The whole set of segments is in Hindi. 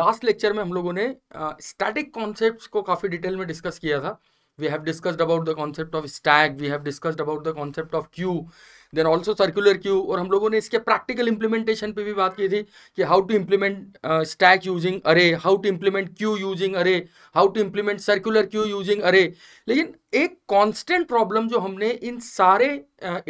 लास्ट लेक्चर में हम लोगों ने स्टैटिक कॉन्सेप्ट्स को काफ़ी डिटेल में डिस्कस किया था we have discussed about the concept of stack we have discussed about the concept of queue then also circular queue और हम लोगों ने इसके प्रैक्टिकल इंप्लीमेंटेशन पे भी बात की थी कि how to implement stack using array how to implement queue using array how to implement circular queue using array लेकिन एक कॉन्स्टेंट प्रॉब्लम जो हमने इन सारे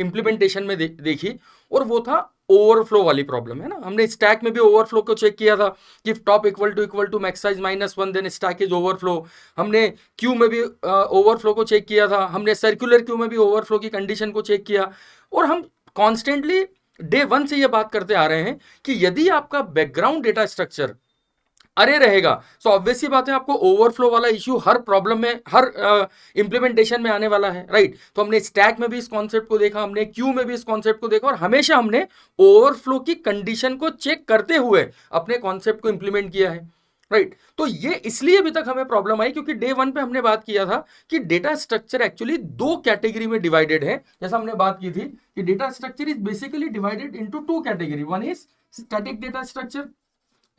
इम्प्लीमेंटेशन uh, में दे, देखी और वो था ओवरफ्लो वाली प्रॉब्लम है ना हमने स्टैक में भी ओवरफ्लो को चेक किया था कि top equal to equal to max size minus one then stack is overflow हमने क्यू में भी ओवरफ्लो uh, को चेक किया था हमने सर्कुलर क्यू में भी ओवरफ्लो की कंडीशन को चेक किया और हम कॉन्स्टेंटली डे वन से ये बात करते आ रहे हैं कि यदि आपका बैकग्राउंड डेटा स्ट्रक्चर अरे रहेगा सो so, ऑब्वियसली बात है आपको ओवरफ्लो वाला इश्यू हर प्रॉब्लम में हर इंप्लीमेंटेशन uh, में आने वाला है राइट right? तो हमने स्टैक में भी इस कॉन्सेप्ट को देखा हमने क्यू में भी इस कॉन्सेप्ट को देखा और हमेशा हमने ओवरफ्लो की कंडीशन को चेक करते हुए अपने कॉन्सेप्ट को इंप्लीमेंट किया है राइट right. तो ये इसलिए अभी तक हमें प्रॉब्लम आई क्योंकि डे वन पे हमने बात किया था कि डेटा स्ट्रक्चर एक्चुअली दो कैटेगरी में डिवाइडेड है जैसा हमने बात की थी कि data structure is basically divided into two category one is static data structure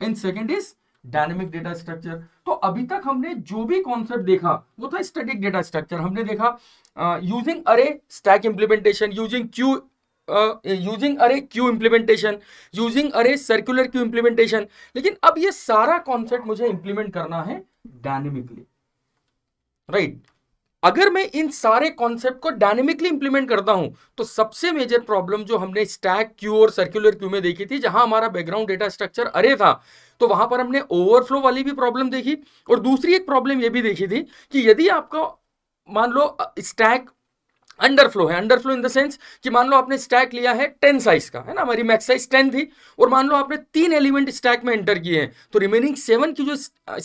and second is dynamic data structure तो अभी तक हमने जो भी कॉन्सेप्ट देखा वो था स्टैटिक डेटा स्ट्रक्चर हमने देखा using array stack implementation using queue using array queue implementation using array circular queue implementation लेकिन अब ये सारा कॉन्सेप्ट मुझे इंप्लीमेंट करना है डायनेमिकली राइट right. अगर मैं इन सारे कॉन्सेप्ट को डायनेमिकली इंप्लीमेंट करता हूं तो सबसे मेजर प्रॉब्लम जो हमने स्टैक क्यू और सर्कुलर क्यू में देखी थी जहां हमारा बैकग्राउंड डेटा स्ट्रक्चर अरे था तो वहां पर हमने ओवरफ्लो वाली भी प्रॉब्लम देखी और दूसरी एक प्रॉब्लम यह भी देखी थी कि यदि आपका मान लो स्टैक अंडरफ्लो है अंडरफ्लो इन द सेंस कि मान लो आपने स्टैक लिया है टेन साइज का है ना हमारी मैक्स साइज टेन थी और मान लो आपने तीन एलिमेंट स्टैक में एंटर किए हैं तो रिमेनिंग सेवन की जो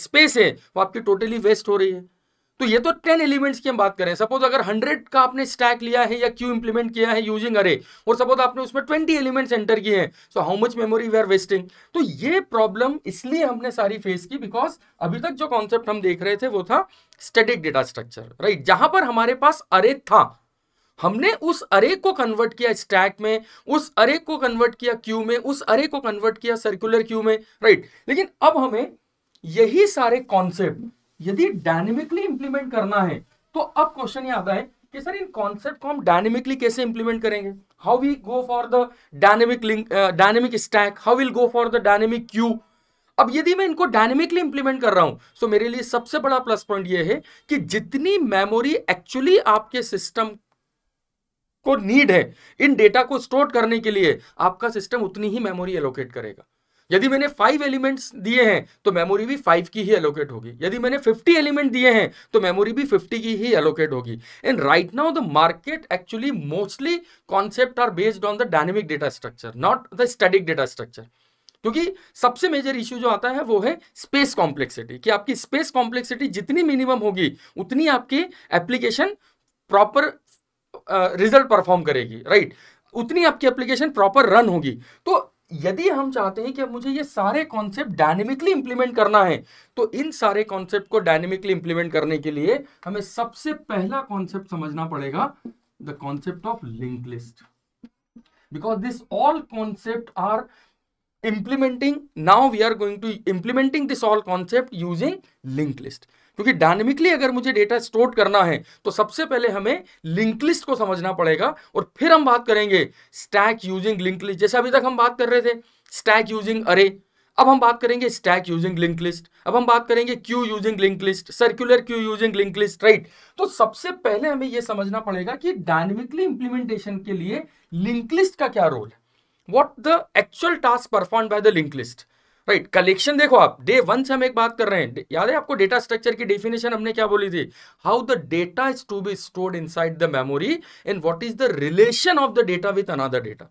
स्पेस है वो आपकी टोटली वेस्ट हो रही है तो ये तो टेन एलिमेंट्स की हम बात करें सपोज अगर हंड्रेड का आपने स्टैक लिया है या क्यू इंप्लीमेंट किया है यूजिंग अरे और सपोज आपने उसमें ट्वेंटी एलिमेंट्स एंटर किए हैं so how much memory we are wasting तो ये प्रॉब्लम इसलिए हमने सारी फेस की बिकॉज अभी तक जो कॉन्सेप्ट हम देख रहे थे वो था स्टेटिक डेटा स्ट्रक्चर राइट जहां पर हमारे पास अरे था हमने उस अरे को कन्वर्ट किया स्टैक में उस अरे को कन्वर्ट किया क्यू में उस अरे को कन्वर्ट किया सर्कुलर क्यू में राइट लेकिन अब हमें यही सारे कॉन्सेप्ट यदि डायनेमिकली इंप्लीमेंट करना है तो अब क्वेश्चन ये आता है कि सर इन कॉन्सेप्ट को हम डायनेमिकली कैसे इंप्लीमेंट करेंगे how we go for the dynamic link dynamic stack how will go for the dynamic queue अब यदि मैं इनको डायनेमिकली इंप्लीमेंट कर रहा हूं तो मेरे लिए सबसे बड़ा प्लस पॉइंट ये है कि जितनी मेमोरी एक्चुअली आपके सिस्टम को नीड है इन डेटा को स्टोर करने के लिए आपका सिस्टम उतनी ही मेमोरी एलोकेट करेगा यदि मैंने फाइव एलिमेंट्स दिए हैं तो मेमोरी भी फाइव की ही एलोकेट होगी यदि मैंने फिफ्टी एलिमेंट दिए हैं तो मेमोरी भी फिफ्टी की ही एलोकेट होगी and right now the market actually mostly concept are based on the dynamic data structure not the static data structure क्योंकि सबसे मेजर इश्यू जो आता है वो है स्पेस कॉम्प्लेक्सिटी कि आपकी स्पेस कॉम्प्लेक्सिटी जितनी मिनिमम होगी उतनी आपकी एप्लीकेशन प्रॉपर रिजल्ट परफॉर्म करेगी राइट right? उतनी आपकी एप्लीकेशन प्रॉपर रन होगी तो यदि हम चाहते हैं कि अब मुझे ये सारे कॉन्सेप्ट डायनेमिकली इंप्लीमेंट करना है तो इन सारे कॉन्सेप्ट को डायनेमिकली इंप्लीमेंट करने के लिए हमें सबसे पहला कॉन्सेप्ट समझना पड़ेगा the concept of link list because this all concept are implementing now we are going to implementing this all concept using link list क्योंकि डायनेमिकली अगर मुझे डेटा स्टोर करना है तो सबसे पहले हमें लिंक लिस्ट को समझना पड़ेगा और फिर हम बात करेंगे स्टैक यूजिंग लिंक लिस्ट जैसे अभी तक हम बात कर रहे थे स्टैक यूजिंग अरे अब हम बात करेंगे स्टैक यूजिंग लिंक लिस्ट अब हम बात करेंगे queue using link list circular queue using link list right तो सबसे पहले हमें यह समझना पड़ेगा कि डायनेमिकली इंप्लीमेंटेशन के लिए लिंक लिस्ट का क्या रोल है what the actual task perform by the link list right right, collection देखो आप डे दे वन से हम एक बात कर रहे हैं याद है आपको डेटा स्ट्रक्चर की डेफिनेशन हमने क्या बोली थी how the data is to be stored inside the memory and what is the relation of the data with another data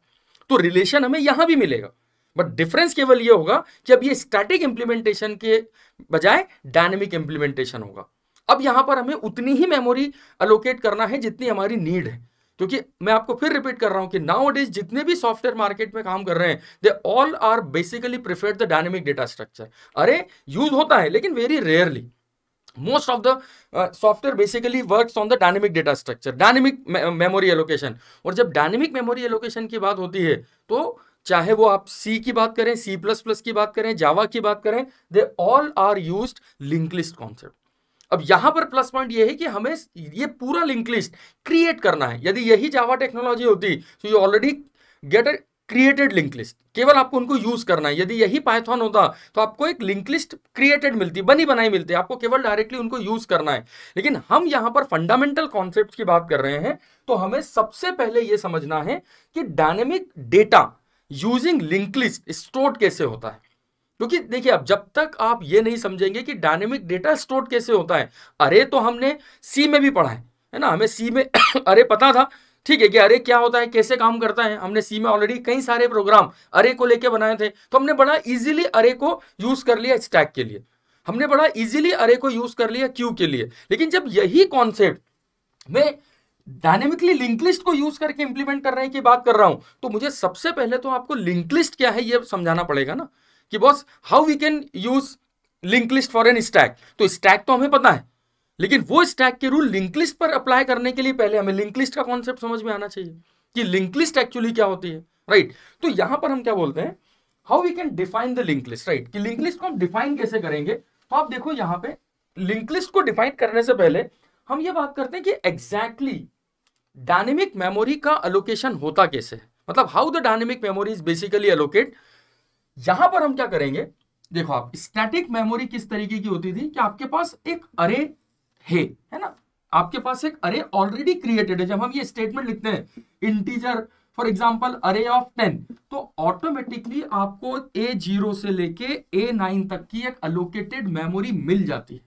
तो रिलेशन हमें यहां भी मिलेगा बट डिफरेंस केवल ये होगा कि अब ये स्टैटिक इंप्लीमेंटेशन के बजाय डायनेमिक इंप्लीमेंटेशन होगा अब यहां पर हमें उतनी ही मेमोरी अलोकेट करना है जितनी हमारी नीड है क्योंकि मैं आपको फिर रिपीट कर रहा हूं कि नाउ डेज जितने भी सॉफ्टवेयर मार्केट में काम कर रहे हैं they all are basically prefer the dynamic data structure array use होता है लेकिन very rarely most of the software basically work on the dynamic data structure dynamic memory allocation और जब डायनेमिक मेमोरी एलोकेशन की बात होती है तो चाहे वो आप C की बात करें C++ की बात करें Java की बात करें they all are used link list concept अब यहां पर प्लस पॉइंट ये है कि हमें ये पूरा लिंक लिस्ट क्रिएट करना है यदि यही जावा टेक्नोलॉजी होती तो you already get a created link list केवल आपको उनको यूज करना है यदि यही पाइथन होता तो आपको एक लिंक लिस्ट क्रिएटेड मिलती बनी बनाई मिलती आपको केवल डायरेक्टली उनको यूज करना है लेकिन हम यहां पर फंडामेंटल कॉन्सेप्ट की बात कर रहे हैं तो हमें सबसे पहले यह समझना है कि dynamic data using link list store कैसे होता है क्योंकि देखिए अब जब तक आप ये नहीं समझेंगे कि डायनेमिक डेटा स्टोर कैसे होता है अरे तो हमने सी में भी पढ़ा है है ना हमें सी में अरे पता था ठीक है कि अरे क्या होता है कैसे काम करता है हमने सी में ऑलरेडी कई सारे प्रोग्राम अरे को लेके बनाए थे तो हमने बड़ा इजीली अरे को यूज कर लिया स्टैक के लिए हमने बड़ा इजीली अरे को यूज कर लिया क्यू के लिए लेकिन जब यही कॉन्सेप्ट में डायनेमिकली लिंक लिस्ट को यूज करके इंप्लीमेंट करने की बात कर रहा हूं तो मुझे सबसे पहले तो आपको लिंक लिस्ट क्या है यह समझाना पड़ेगा ना कि boss how we can use link list for an stack तो स्टैक तो हमें पता है लेकिन वो स्टैक के रूल लिंक लिस्ट पर अप्लाई करने के लिए पहले हमें लिंक लिस्ट का कॉन्सेप्ट समझ में आना चाहिए कि लिंक लिस्ट एक्चुअली क्या होती है राइट right. तो यहां पर हम क्या बोलते हैं how we can define the link list right कि लिंक लिस्ट को हम डिफाइन कैसे करेंगे तो आप देखो यहां पे लिंक लिस्ट को डिफाइन करने से पहले हम ये बात करते हैं कि एग्जैक्टली डायनेमिक मेमोरी का अलोकेशन होता कैसे मतलब how the dynamic memory is basically allocate यहां पर हम क्या करेंगे देखो आप स्टैटिक मेमोरी किस तरीके की होती थी कि आपके पास एक अरे है है ना आपके पास एक अरे ऑलरेडी क्रिएटेड है जब हम ये स्टेटमेंट लिखते हैं integer for example array of ten तो ऑटोमेटिकली आपको ए जीरो से लेके ए नाइन तक की एक अलोकेटेड मेमोरी मिल जाती है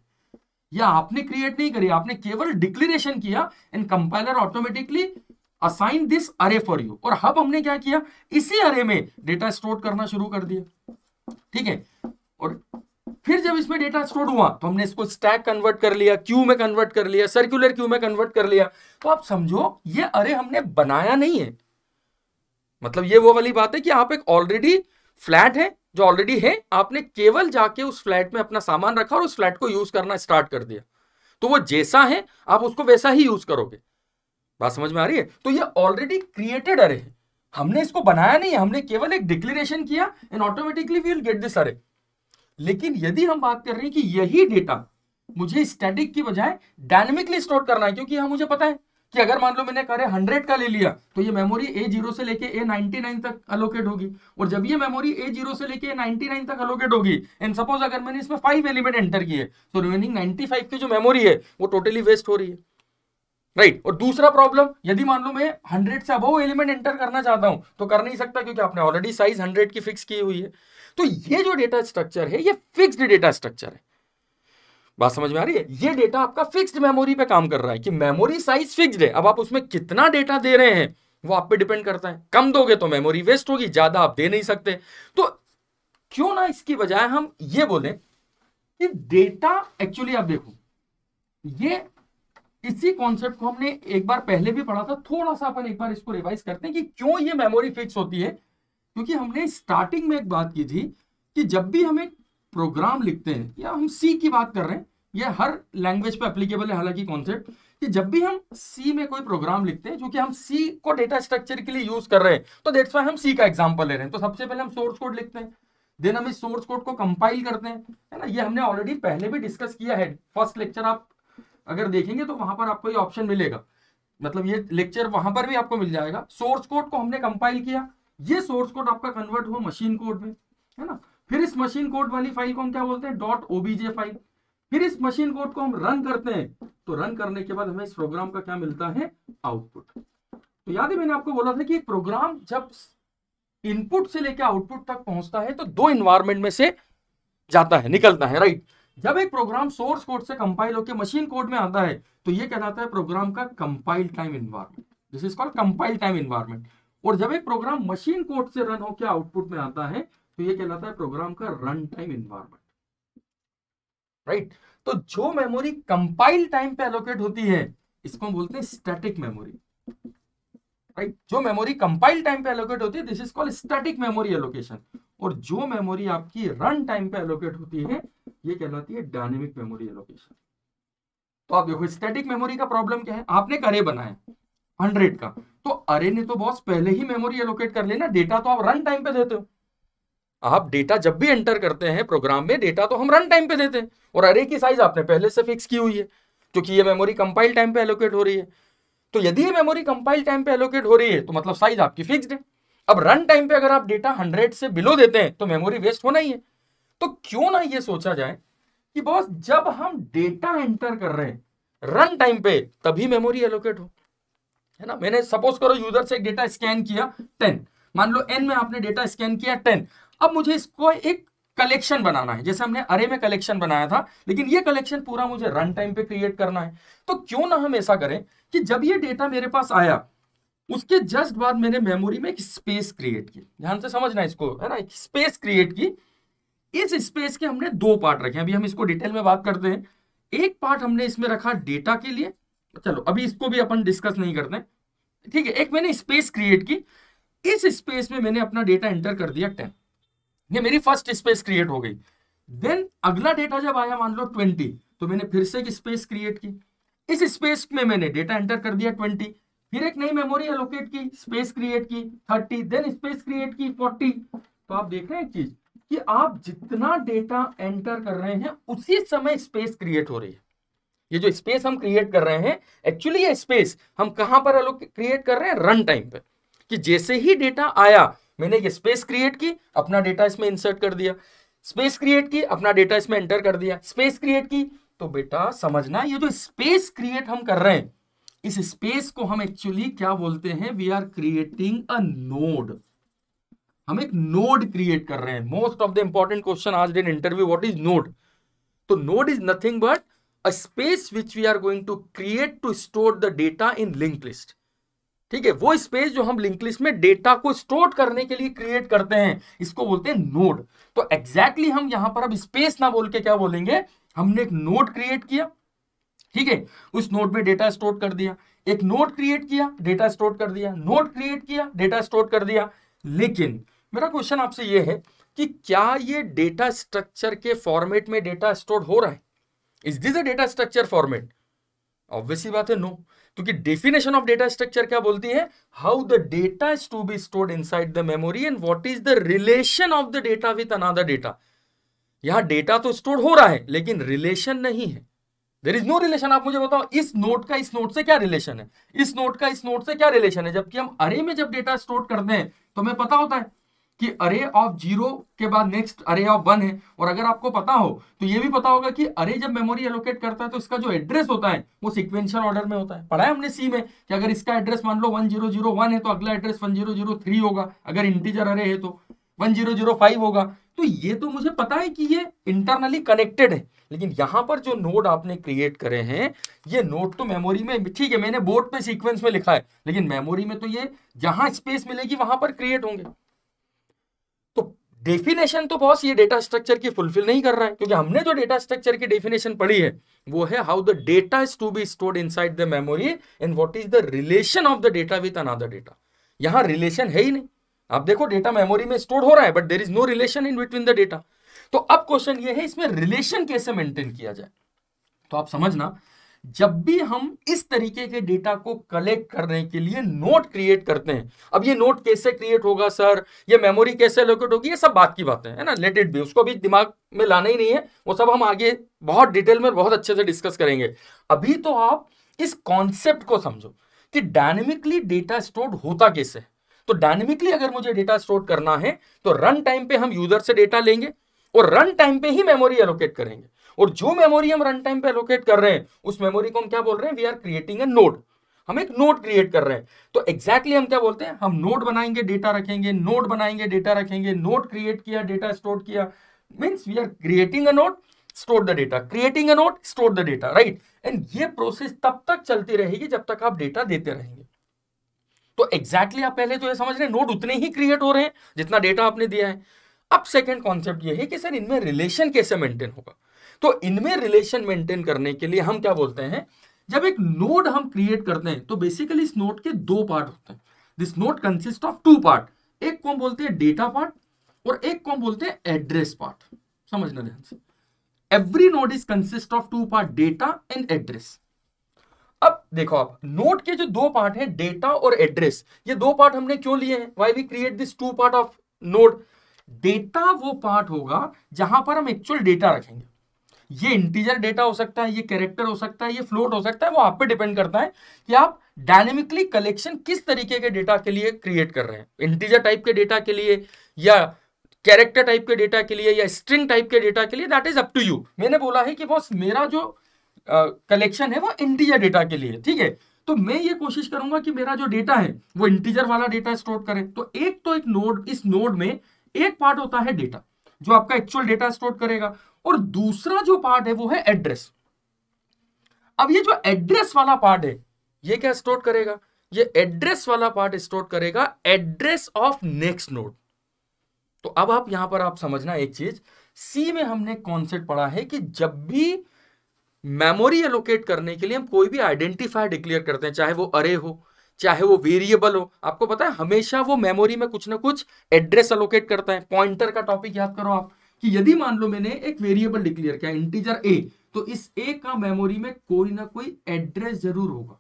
या आपने क्रिएट नहीं करी आपने केवल डिक्लेरेशन किया and compiler automatically assign this array for you और हब हमने क्या किया इसी अरे में डेटा स्टोर करना शुरू कर दिया ठीक है और फिर जब इसमें डेटा स्टोर हुआ तो हमने इसको स्टैक कन्वर्ट कर लिया क्यू में कन्वर्ट कर लिया सर्कुलर क्यू में कन्वर्ट कर लिया तो आप समझो ये अरे हमने बनाया नहीं है मतलब ये वो वाली बात है कि आप एक ऑलरेडी फ्लैट है जो ऑलरेडी है आपने केवल जाके उस फ्लैट में अपना सामान रखा और उस फ्लैट को यूज करना स्टार्ट कर दिया तो वो जैसा है आप उसको वैसा ही यूज करोगे बात समझ में आ रही है तो ये ऑलरेडी क्रिएटेड अरे है हमने इसको बनाया नहीं हमने केवल एक डिक्लेरेशन किया and automatically will get this array लेकिन यदि हम बात कर रहे हैं कि यही डेटा मुझे स्टैटिक की बजाय डायनेमिकली स्टोर करना है क्योंकि यहां मुझे पता है कि अगर मान लो मैंने करे हंड्रेड का ले लिया तो ये मेमोरी ए जीरो से लेके ए नाइनटी नाइन तक अलोकेट होगी और जब ये मेमोरी ए जीरो से लेके ए नाइनटी नाइन तक अलोकेट होगी एंड सपोज अगर मैंने इसमें फाइव एलिमेंट एंटर किए तो रिमेनिंग नाइनटी फाइव की जो मेमोरी है वो टोटली वेस्ट हो रही है राइट right. और दूसरा प्रॉब्लम यदि मान लो मैं 100 से अब एलिमेंट एंटर करना चाहता हूं तो कर नहीं सकता क्योंकि आपने ऑलरेडी साइज 100 की फिक्स की हुई है तो ये जो डेटा स्ट्रक्चर है ये फिक्स्ड डेटा स्ट्रक्चर है बात समझ में आ रही है ये डेटा आपका फिक्स्ड मेमोरी पे काम कर रहा है कि मेमोरी साइज फिक्स्ड है अब आप उसमें कितना डेटा दे रहे हैं वो आप पे डिपेंड करता है कम दोगे तो मेमोरी वेस्ट होगी ज्यादा आप दे नहीं सकते तो क्यों ना इसकी बजाय हम ये बोले कि डेटा एक्चुअली आप देखो ये इसी कॉन्सेप्ट को हमने एक बार पहले भी पढ़ा था थोड़ा सा अपन एक बार इसको रिवाइज करते हैं कि क्यों ये मेमोरी फिक्स होती है क्योंकि हमने स्टार्टिंग में एक बात की थी कि जब भी हम एक प्रोग्राम लिखते हैं या हम सी की बात कर रहे हैं यह हर लैंग्वेज पे एप्लीकेबल है हालांकि कॉन्सेप्ट कि जब भी हम सी में कोई प्रोग्राम लिखते हैं क्योंकि हम सी को डेटा स्ट्रक्चर के लिए यूज कर रहे हैं तो देट्स वाई हम सी का एग्जाम्पल ले रहे हैं तो सबसे पहले हम सोर्स कोड लिखते हैं देन हम इस सोर्स कोड को कंपाइल करते हैं है ना ये हमने ऑलरेडी पहले भी डिस्कस किया है फर्स्ट लेक्चर आप अगर देखेंगे तो वहां पर आपको ये ऑप्शन मिलेगा मतलब ये लेक्चर वहां पर भी आपको मिल जाएगा सोर्स कोड को हमने कंपाइल किया ये सोर्स कोड आपका कन्वर्ट हुआ मशीन कोड में है ना फिर इस मशीन कोड वाली फाइल को हम क्या बोलते हैं डॉट ओबीजे फाइल फिर इस मशीन कोड को हम रन करते हैं तो रन करने के बाद हमें इस प्रोग्राम का क्या मिलता है आउटपुट तो याद है मैंने आपको बोला था कि एक प्रोग्राम जब इनपुट से लेकर आउटपुट तक पहुंचता है तो दो इन्वायरमेंट में से जाता है निकलता है राइट जब एक प्रोग्राम सोर्स कोड से कंपाइल होकर मशीन कोड में आता है तो यह कहलाता है प्रोग्राम का compile time environment this is called compile time environment और जब एक प्रोग्राम मशीन कोड से रन होकर आउटपुट में आता है तो यह कहलाता है प्रोग्राम का रन टाइम इन्वायरमेंट राइट तो जो मेमोरी कंपाइल टाइम पे एलोकेट होती है इसको हम बोलते हैं स्टैटिक मेमोरी राइट जो मेमोरी कंपाइल टाइम पे एलोकेट होती है this is called static memory allocation और जो मेमोरी आपकी रन टाइम पे एलोकेट होती है ये कहलाती है डायनेमिक मेमोरी एलोकेशन तो आप देखो स्टैटिक मेमोरी का प्रॉब्लम क्या है आपने करे बनाए हंड्रेड का तो अरे ने तो बॉस पहले ही मेमोरी एलोकेट कर लेना डेटा तो आप रन टाइम पे देते हो आप डेटा जब भी एंटर करते हैं प्रोग्राम में डेटा तो हम रन टाइम पे देते हैं और अरे की साइज आपने पहले से फिक्स की हुई है क्योंकि ये मेमोरी कंपाइल टाइम पे एलोकेट हो रही है तो यदि ये मेमोरी कंपाइल टाइम पे एलोकेट हो रही है तो मतलब साइज आपकी फिक्स्ड है अब रन टाइम पे अगर आप डेटा हंड्रेड से बिलो देते हैं तो मेमोरी वेस्ट होना ही है तो क्यों ना ये सोचा जाए कि बॉस जब हम डेटा एंटर कर रहे हैं रन टाइम पे तभी मेमोरी एलोकेट हो है ना मैंने सपोज करो यूजर से डेटा स्कैन किया टेन मान लो एन में आपने डेटा स्कैन किया टेन अब मुझे इसको एक कलेक्शन बनाना है जैसे हमने अरे में कलेक्शन बनाया था लेकिन ये कलेक्शन पूरा मुझे रन टाइम पे क्रिएट करना है तो क्यों ना हम ऐसा करें कि जब ये डेटा मेरे पास आया उसके जस्ट बाद मैंने मेमोरी में एक स्पेस क्रिएट की ध्यान से समझना इसको है ना एक स्पेस क्रिएट की इस स्पेस के हमने दो पार्ट रखे अभी हम इसको डिटेल में बात करते हैं एक पार्ट हमने इसमें रखा डेटा के लिए चलो अभी इसको भी अपन डिस्कस नहीं करते ठीक है एक मैंने स्पेस क्रिएट की इस स्पेस में मैंने अपना डेटा एंटर कर दिया टेन ये मेरी फर्स्ट स्पेस क्रिएट हो गई देन अगला डेटा जब आया मान लो ट्वेंटी तो मैंने फिर से एक स्पेस क्रिएट की इस स्पेस में मैंने डेटा एंटर कर दिया ट्वेंटी फिर एक नई मेमोरी एलोकेट की स्पेस क्रिएट की थर्टी देन स्पेस क्रिएट की फोर्टी तो आप देख रहे हैं एक चीज कि आप जितना डेटा एंटर कर रहे हैं उसी समय स्पेस क्रिएट हो रही है ये जो स्पेस हम क्रिएट कर रहे हैं एक्चुअली ये स्पेस हम कहां पर क्रिएट कर रहे हैं रन टाइम पे कि जैसे ही डेटा आया मैंने ये स्पेस क्रिएट की अपना डेटा इसमें इंसर्ट कर दिया स्पेस क्रिएट की अपना डेटा इसमें एंटर कर दिया स्पेस क्रिएट की तो बेटा समझना ये जो स्पेस क्रिएट हम कर रहे हैं इस स्पेस को हम एक्चुअली क्या बोलते हैं we are creating a node हम एक नोड क्रिएट कर रहे हैं most of the important question आज डेन इंटरव्यू व्हाट इज नोड तो node is nothing but a space which we are going to create to store the data in link list ठीक है वो स्पेस जो हम लिंक लिस्ट में डेटा को स्टोर करने के लिए क्रिएट करते हैं इसको बोलते हैं नोड तो एग्जैक्टली exactly हम यहां पर अब स्पेस ना बोल के क्या बोलेंगे हमने एक नोड क्रिएट किया ठीक है उस नोट में डेटा स्टोर कर दिया एक नोट क्रिएट किया डेटा स्टोर कर दिया नोट क्रिएट किया डेटा स्टोर कर दिया लेकिन मेरा क्वेश्चन आपसे यह है कि क्या ये डेटा स्ट्रक्चर के फॉर्मेट में डेटा स्टोर हो रहा है is this a data structure format obviously बात है नो क्योंकि डेफिनेशन ऑफ डेटा स्ट्रक्चर क्या बोलती है how the data is to be stored inside the memory and what is the relation of the data with another data यहां डेटा तो स्टोर हो रहा है लेकिन रिलेशन नहीं है देर इज नो रिलेशन आप मुझे बताओ इस नोट का इस नोट से क्या रिलेशन है इस नोट का इस नोट से क्या रिलेशन है जबकि हम अरे में जब डेटा स्टोर करते हैं तो हमें पता होता है कि अरे ऑफ जीरो के बाद नेक्स्ट अरे ऑफ वन है और अगर आपको पता हो तो ये भी पता होगा कि अरे जब मेमोरी एलोकेट करता है तो इसका जो एड्रेस होता है वो सिक्वेंशियल ऑर्डर में होता है पढ़ा है हमने सी में कि अगर इसका एड्रेस मान लो वन जीरो जीरो वन है तो अगला address one zero zero three होगा अगर इंटीजर अरे है तो वन जीरो जीरो फाइव होगा तो ये तो मुझे पता है कि ये इंटरनली कनेक्टेड है लेकिन यहां पर जो नोड आपने क्रिएट करे हैं ये नोड तो मेमोरी में ठीक है मैंने बोर्ड पे सीक्वेंस में लिखा है लेकिन मेमोरी में तो ये जहां स्पेस मिलेगी वहां पर क्रिएट होंगे तो डेफिनेशन तो बॉस ये डेटा स्ट्रक्चर की फुलफिल नहीं कर रहा है क्योंकि हमने जो डेटा स्ट्रक्चर की डेफिनेशन पढ़ी है वो है how the data is to be stored inside the memory and what is the relation of the data with another data यहां रिलेशन है ही नहीं आप देखो डेटा मेमोरी में स्टोर हो रहा है but there is no relation in between the data तो अब क्वेश्चन ये है इसमें रिलेशन कैसे मेंटेन किया जाए तो आप समझना जब भी हम इस तरीके के डेटा को कलेक्ट करने के लिए नोट क्रिएट करते हैं अब ये नोट कैसे क्रिएट होगा सर ये मेमोरी कैसे लोकेट होगी ये सब बात की बातें है ना लेट इट भी उसको भी दिमाग में लाना ही नहीं है वो सब हम आगे बहुत डिटेल में बहुत अच्छे से डिस्कस करेंगे अभी तो आप इस कॉन्सेप्ट को समझो कि डायनेमिकली डेटा स्टोर होता कैसे तो डायनेमिकली अगर मुझे डेटा स्टोर करना है तो रन टाइम पे हम यूजर से डेटा लेंगे और रन टाइम पे ही मेमोरी एलोकेट करेंगे और जो मेमोरी हम रन टाइम पे एलोकेट कर रहे हैं उस मेमोरी को हम क्या बोल रहे हैं we are creating a node हम एक नोड क्रिएट कर रहे हैं तो एग्जैक्टली exactly हम क्या बोलते हैं हम नोड बनाएंगे डेटा रखेंगे नोड बनाएंगे डेटा रखेंगे नोड क्रिएट किया डेटा स्टोर किया means we are creating a node store the data creating a node store the data right and ये प्रोसेस तब तक चलती रहेगी जब तक आप डेटा देते रहेंगे तो एग्जैक्टली exactly आप पहले तो ये समझ रहे हैं नोड उतने ही क्रिएट हो रहे हैं जितना डेटा आपने दिया है अब सेकेंड कॉन्सेप्ट ये है कि सर इनमें रिलेशन कैसे मेंटेन होगा तो इनमें रिलेशन मेंटेन करने के लिए हम क्या बोलते हैं जब एक नोड हम क्रिएट करते हैं तो बेसिकली इस नोड के दो पार्ट होते हैं this node consist of two part एक को बोलते हैं डेटा पार्ट और एक को बोलते हैं एड्रेस पार्ट समझना ध्यान से every node is consist of two part data and address अब देखो आप नोट के जो दो पार्ट है डेटा और एड्रेस ये दो पार्ट हमने क्यों लिए हैं why we create this two part of node data वो पार्ट होगा जहां पर हम एक्चुअल डेटा रखेंगे ये इंटीजर डेटा हो सकता है ये कैरेक्टर हो सकता है ये फ्लोट हो सकता है वो आप पे डिपेंड करता है कि आप डायनेमिकली कलेक्शन किस तरीके के डेटा के लिए क्रिएट कर रहे हैं इंटीजर टाइप के डेटा के लिए या कैरेक्टर टाइप के डेटा के लिए या स्ट्रिंग टाइप के डेटा के लिए that is up to you मैंने बोला है कि बॉस मेरा जो कलेक्शन है वो इंटीजर डेटा के लिए ठीक है तो मैं ये कोशिश करूंगा कि मेरा जो डेटा है वो इंटीजर वाला डेटा स्टोर करे तो एक तो एक नोड इस नोड में एक पार्ट होता है डेटा जो आपका एक्चुअल डेटा स्टोर करेगा और दूसरा जो पार्ट है वो है एड्रेस अब ये जो एड्रेस वाला पार्ट है ये क्या स्टोर करेगा ये एड्रेस वाला पार्ट स्टोर करेगा एड्रेस ऑफ नेक्स्ट नोड तो अब आप यहां पर आप समझना एक चीज सी में हमने कॉन्सेप्ट पढ़ा है कि जब भी मेमोरी एलोकेट करने के लिए हम कोई भी आइडेंटिफायर डिक्लेयर करते हैं चाहे वो अरे हो चाहे वो वेरिएबल हो आपको पता है हमेशा वो मेमोरी में कुछ ना कुछ एड्रेस एलोकेट करता है पॉइंटर का टॉपिक याद करो आप कि यदि मान लो मैंने एक वेरिएबल डिक्लेयर किया इंटीजर ए तो इस ए का मेमोरी में कोई ना कोई एड्रेस जरूर होगा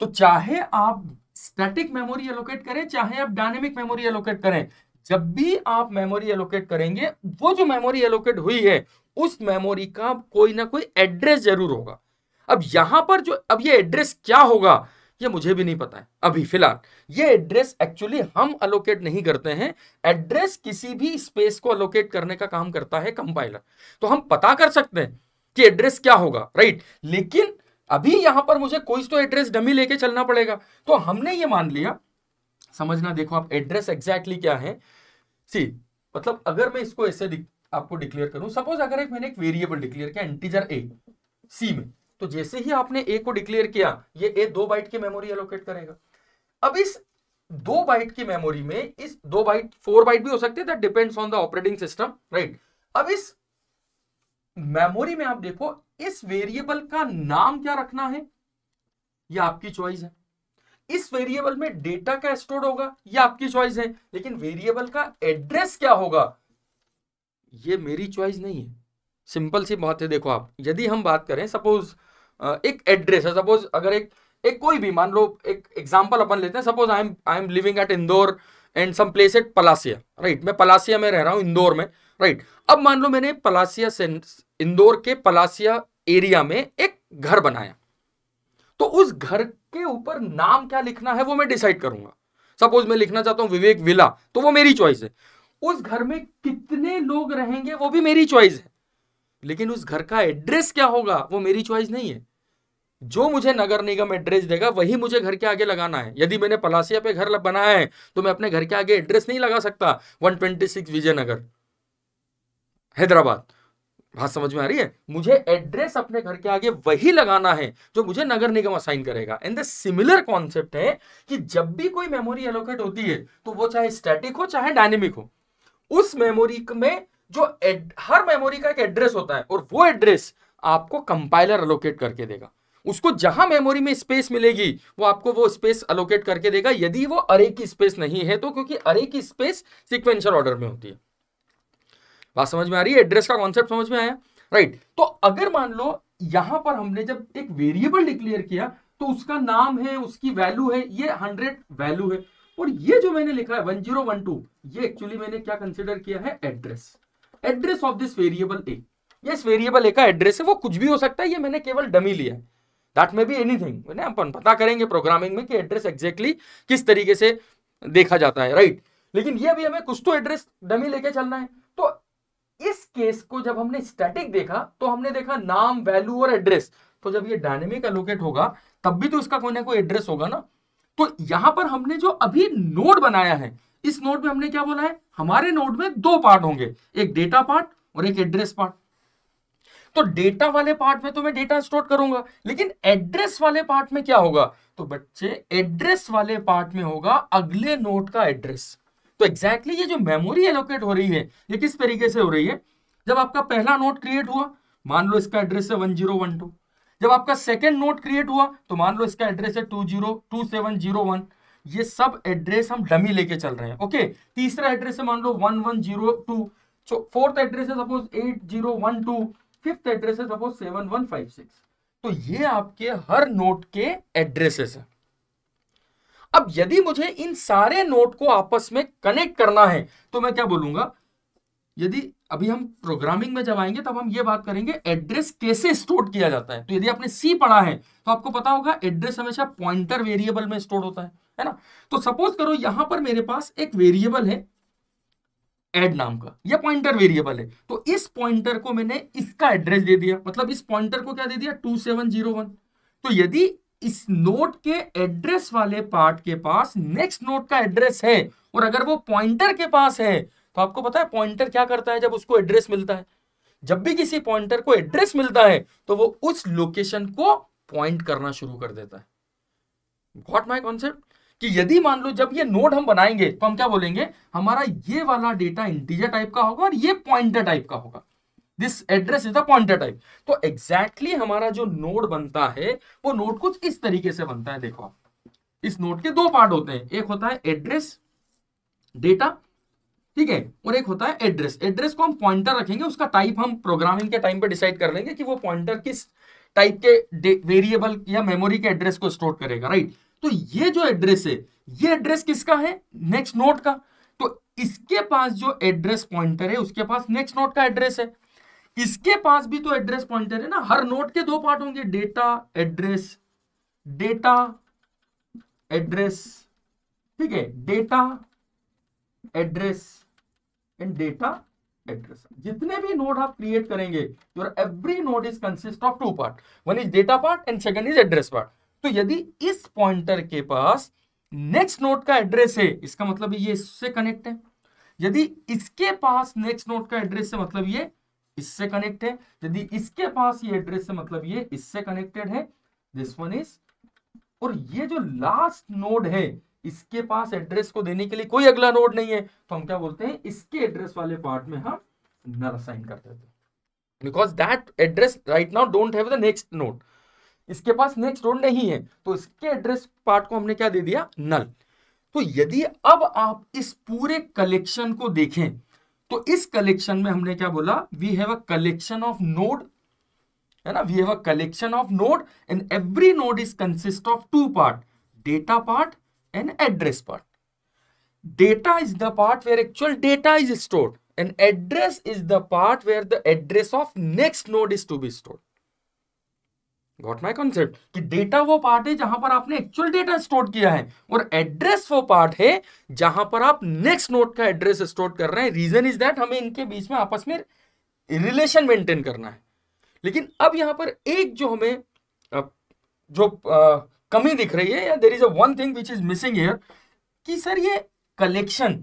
तो चाहे आप स्टैटिक मेमोरी एलोकेट करें चाहे आप डायनेमिक मेमोरी एलोकेट करें जब भी आप मेमोरी एलोकेट करेंगे वो जो मेमोरी एलोकेट हुई है उस मेमोरी का कोई ना कोई एड्रेस जरूर होगा अब यहां पर जो अब ये एड्रेस क्या होगा ये मुझे भी नहीं पता है अभी फिलहाल ये एड्रेस एक्चुअली हम अलोकेट नहीं करते हैं एड्रेस किसी भी स्पेस को अलोकेट करने का काम करता है कंपाइलर तो हम पता कर सकते हैं कि एड्रेस क्या होगा राइट लेकिन अभी यहां पर मुझे कोई तो एड्रेस डमी लेके चलना पड़ेगा तो हमने ये मान लिया समझना देखो आप एड्रेस एग्जैक्टली exactly क्या है सी मतलब अगर मैं इसको ऐसे आपको डिक्लेयर करूं सपोज अगर एक मैंने एक वेरिएबल डिक्लेयर किया इंटीजर ए सी में तो जैसे ही आपने ए को डिक्लेयर किया ये ए दो बाइट की मेमोरी एलोकेट करेगा अब इस दो बाइट की मेमोरी में इस दो बाइट फोर बाइट भी हो सकते हैं that depends on the operating system right अब इस मेमोरी में आप देखो इस वेरिएबल का नाम क्या रखना है यह आपकी चॉइस है इस वेरिएबल में डेटा क्या स्टोर होगा यह आपकी चॉइस है लेकिन वेरिएबल का एड्रेस क्या होगा ये मेरी चॉइस नहीं है सिंपल सी बात है देखो आप यदि हम बात करें सपोज एक एड्रेस है सपोज अगर एक एक कोई भी मान लो एक एग्जांपल अपन लेते हैं suppose I am I am living at Indore and some place at Palasia right मैं पलासिया में रह रहा हूँ इंदौर में राइट अब मान लो मैंने पलासिया इंदौर के पलासिया एरिया में एक घर बनाया तो उस घर के ऊपर नाम क्या लिखना है वो मैं डिसाइड करूंगा सपोज मैं लिखना चाहता हूँ विवेक विला तो वो मेरी चॉइस है उस घर में कितने लोग रहेंगे वो भी मेरी चॉइस है लेकिन उस घर का एड्रेस क्या होगा वो मेरी चॉइस नहीं है जो मुझे नगर निगम एड्रेस देगा वही मुझे घर के आगे लगाना है यदि मैंने पलासिया पे घर बनाया है तो मैं अपने घर के आगे एड्रेस नहीं लगा सकता 126 विजयनगर हैदराबाद बात समझ में आ रही है मुझे एड्रेस अपने घर के आगे वही लगाना है जो मुझे नगर निगम असाइन करेगा एंड द सिमिलर कॉन्सेप्ट है कि जब भी कोई मेमोरी एलोकेट होती है तो वो चाहे स्टैटिक हो चाहे डायनेमिक हो उस मेमोरी में जो हर मेमोरी का एक एड्रेस होता है और वो एड्रेस आपको कंपाइलर अलोकेट करके देगा उसको जहां मेमोरी में स्पेस मिलेगी वो आपको वो स्पेस अलोकेट करके देगा यदि वो अरे की स्पेस नहीं है तो क्योंकि अरे की स्पेस सिक्वेंशियल ऑर्डर में होती है बात समझ में आ रही है एड्रेस का कॉन्सेप्ट समझ में आया राइट तो अगर मान लो यहां पर हमने जब एक वेरिएबल डिक्लेयर किया तो उसका नाम है उसकी वैल्यू है ये हंड्रेड वैल्यू है और ये जो मैंने लिखा है वन वन जीरो टू ये एक्चुअली मैंने क्या कंसिडर किया है address address of this variable a ये वेरिएबल ए का एड्रेस है वो कुछ भी हो सकता है ये मैंने केवल डमी लिया है दैट मे बी एनीथिंग ना अपन पता करेंगे प्रोग्रामिंग में कि एड्रेस एग्जैक्टली exactly किस तरीके से देखा जाता है राइट right? लेकिन ये अभी हमें कुछ तो एड्रेस डमी लेके चलना है तो इस केस को जब हमने स्टैटिक देखा तो हमने देखा नाम वैल्यू और एड्रेस तो जब ये डायनेमिक एलोकेट होगा तब भी तो इसका कोई ना कोई एड्रेस होगा ना तो यहां पर हमने जो अभी नोड बनाया है इस नोड में हमने क्या बोला है हमारे नोड में दो पार्ट होंगे एक डेटा पार्ट और एक एड्रेस पार्ट तो डेटा वाले पार्ट में तो मैं डेटा स्टोर करूंगा लेकिन एड्रेस वाले पार्ट में क्या होगा तो बच्चे एड्रेस वाले पार्ट में होगा अगले नोट का एड्रेस तो एग्जैक्टली exactly ये जो मेमोरी एलोकेट हो रही है ये किस तरीके से हो रही है जब आपका पहला नोट क्रिएट हुआ मान लो इसका एड्रेस है वन जीरो वन टू जब आपका सेकेंड नोट क्रिएट हुआ तो मान लो इसका एड्रेस है two zero two seven zero one ये सब एड्रेस हम डमी लेके चल रहे हैं ओके तीसरा एड्रेस है मान लो one one zero two fourth address है suppose eight zero one two fifth address है suppose seven one five six तो ये आपके हर नोट के एड्रेसेस है अब यदि मुझे इन सारे नोट को आपस में कनेक्ट करना है तो मैं क्या बोलूंगा यदि अभी हम प्रोग्रामिंग में जब आएंगे तब हम ये बात करेंगे एड्रेस कैसे स्टोर किया जाता है तो यदि आपने सी पढ़ा है तो आपको पता होगा एड्रेस हमेशा पॉइंटर वेरिएबल में स्टोर होता है है ना तो सपोज करो यहां पर मेरे पास एक वेरिएबल है एड नाम का यह पॉइंटर वेरिएबल है तो इस पॉइंटर को मैंने इसका एड्रेस दे दिया मतलब इस पॉइंटर को क्या दे दिया टू तो यदि इस नोट के एड्रेस वाले पार्ट के पास नेक्स्ट नोट का एड्रेस है और अगर वो पॉइंटर के पास है तो आपको पता है पॉइंटर क्या करता है जब उसको एड्रेस मिलता है जब भी किसी पॉइंटर को एड्रेस मिलता है तो वो उस लोकेशन को पॉइंट करना शुरू कर देता है वॉट माई कॉन्सेप्ट कि यदि मान लो जब ये नोड हम बनाएंगे तो हम क्या बोलेंगे हमारा ये वाला डेटा इंटीजर टाइप का होगा और ये पॉइंटर टाइप का होगा this address is the pointer type तो एग्जैक्टली exactly हमारा जो नोड बनता है वो नोड कुछ इस तरीके से बनता है देखो इस नोड के दो पार्ट होते हैं एक होता है एड्रेस डेटा ठीक है और एक होता है एड्रेस एड्रेस को हम पॉइंटर रखेंगे उसका टाइप हम प्रोग्रामिंग के टाइम पर डिसाइड कर लेंगे कि वो पॉइंटर किस टाइप के वेरिएबल या मेमोरी के एड्रेस को स्टोर करेगा राइट तो ये जो एड्रेस है ये एड्रेस किसका है नेक्स्ट नोट का तो इसके पास जो एड्रेस पॉइंटर है उसके पास नेक्स्ट नोट का एड्रेस है इसके पास भी तो एड्रेस पॉइंटर है ना हर नोट के दो पार्ट होंगे डेटा एड्रेस डेटा एड्रेस ठीक है data address in data address जितने भी नोड आप क्रिएट करेंगे your every node is consist of two part one is data part and second is address part तो यदि इस पॉइंटर के पास नेक्स्ट नोड का एड्रेस है इसका मतलब ये इससे कनेक्ट है यदि इसके पास नेक्स्ट नोड का एड्रेस है मतलब ये इससे कनेक्ट है यदि इसके पास ये एड्रेस है मतलब ये इससे कनेक्टेड है दिस वन इज और ये जो लास्ट नोड है इसके पास एड्रेस को देने के लिए कोई अगला नोड नहीं है तो हम क्या बोलते हैं इसके एड्रेस वाले पार्ट में हम नल असाइन कर देते हैं because that address right now don't है नेक्स्ट नोड इसके पास नेक्स्ट नोड नहीं है तो इसके एड्रेस पार्ट को हमने क्या दे दिया नल तो यदि अब आप इस पूरे कलेक्शन को देखें तो इस कलेक्शन में हमने क्या बोला we have a collection of node है ना we have a collection of node and every node is consist of two part data part an address part. Data is the part where actual data is stored and address is the part where the address of next node is to be stored. Got my concept कि डेटा वो पार्ट है जहां पर आपने एक्चुअल डेटा स्टोर किया है और एड्रेस वो पार्ट है जहां पर आप नेक्स्ट नोट का एड्रेस स्टोर कर रहे हैं रीजन इज दैट हमें इनके बीच में आपस में रिलेशन मेंटेन करना है लेकिन अब यहां पर एक जो हमें जो कमी दिख रही है या there is a one thing which is missing here कि सर ये कलेक्शन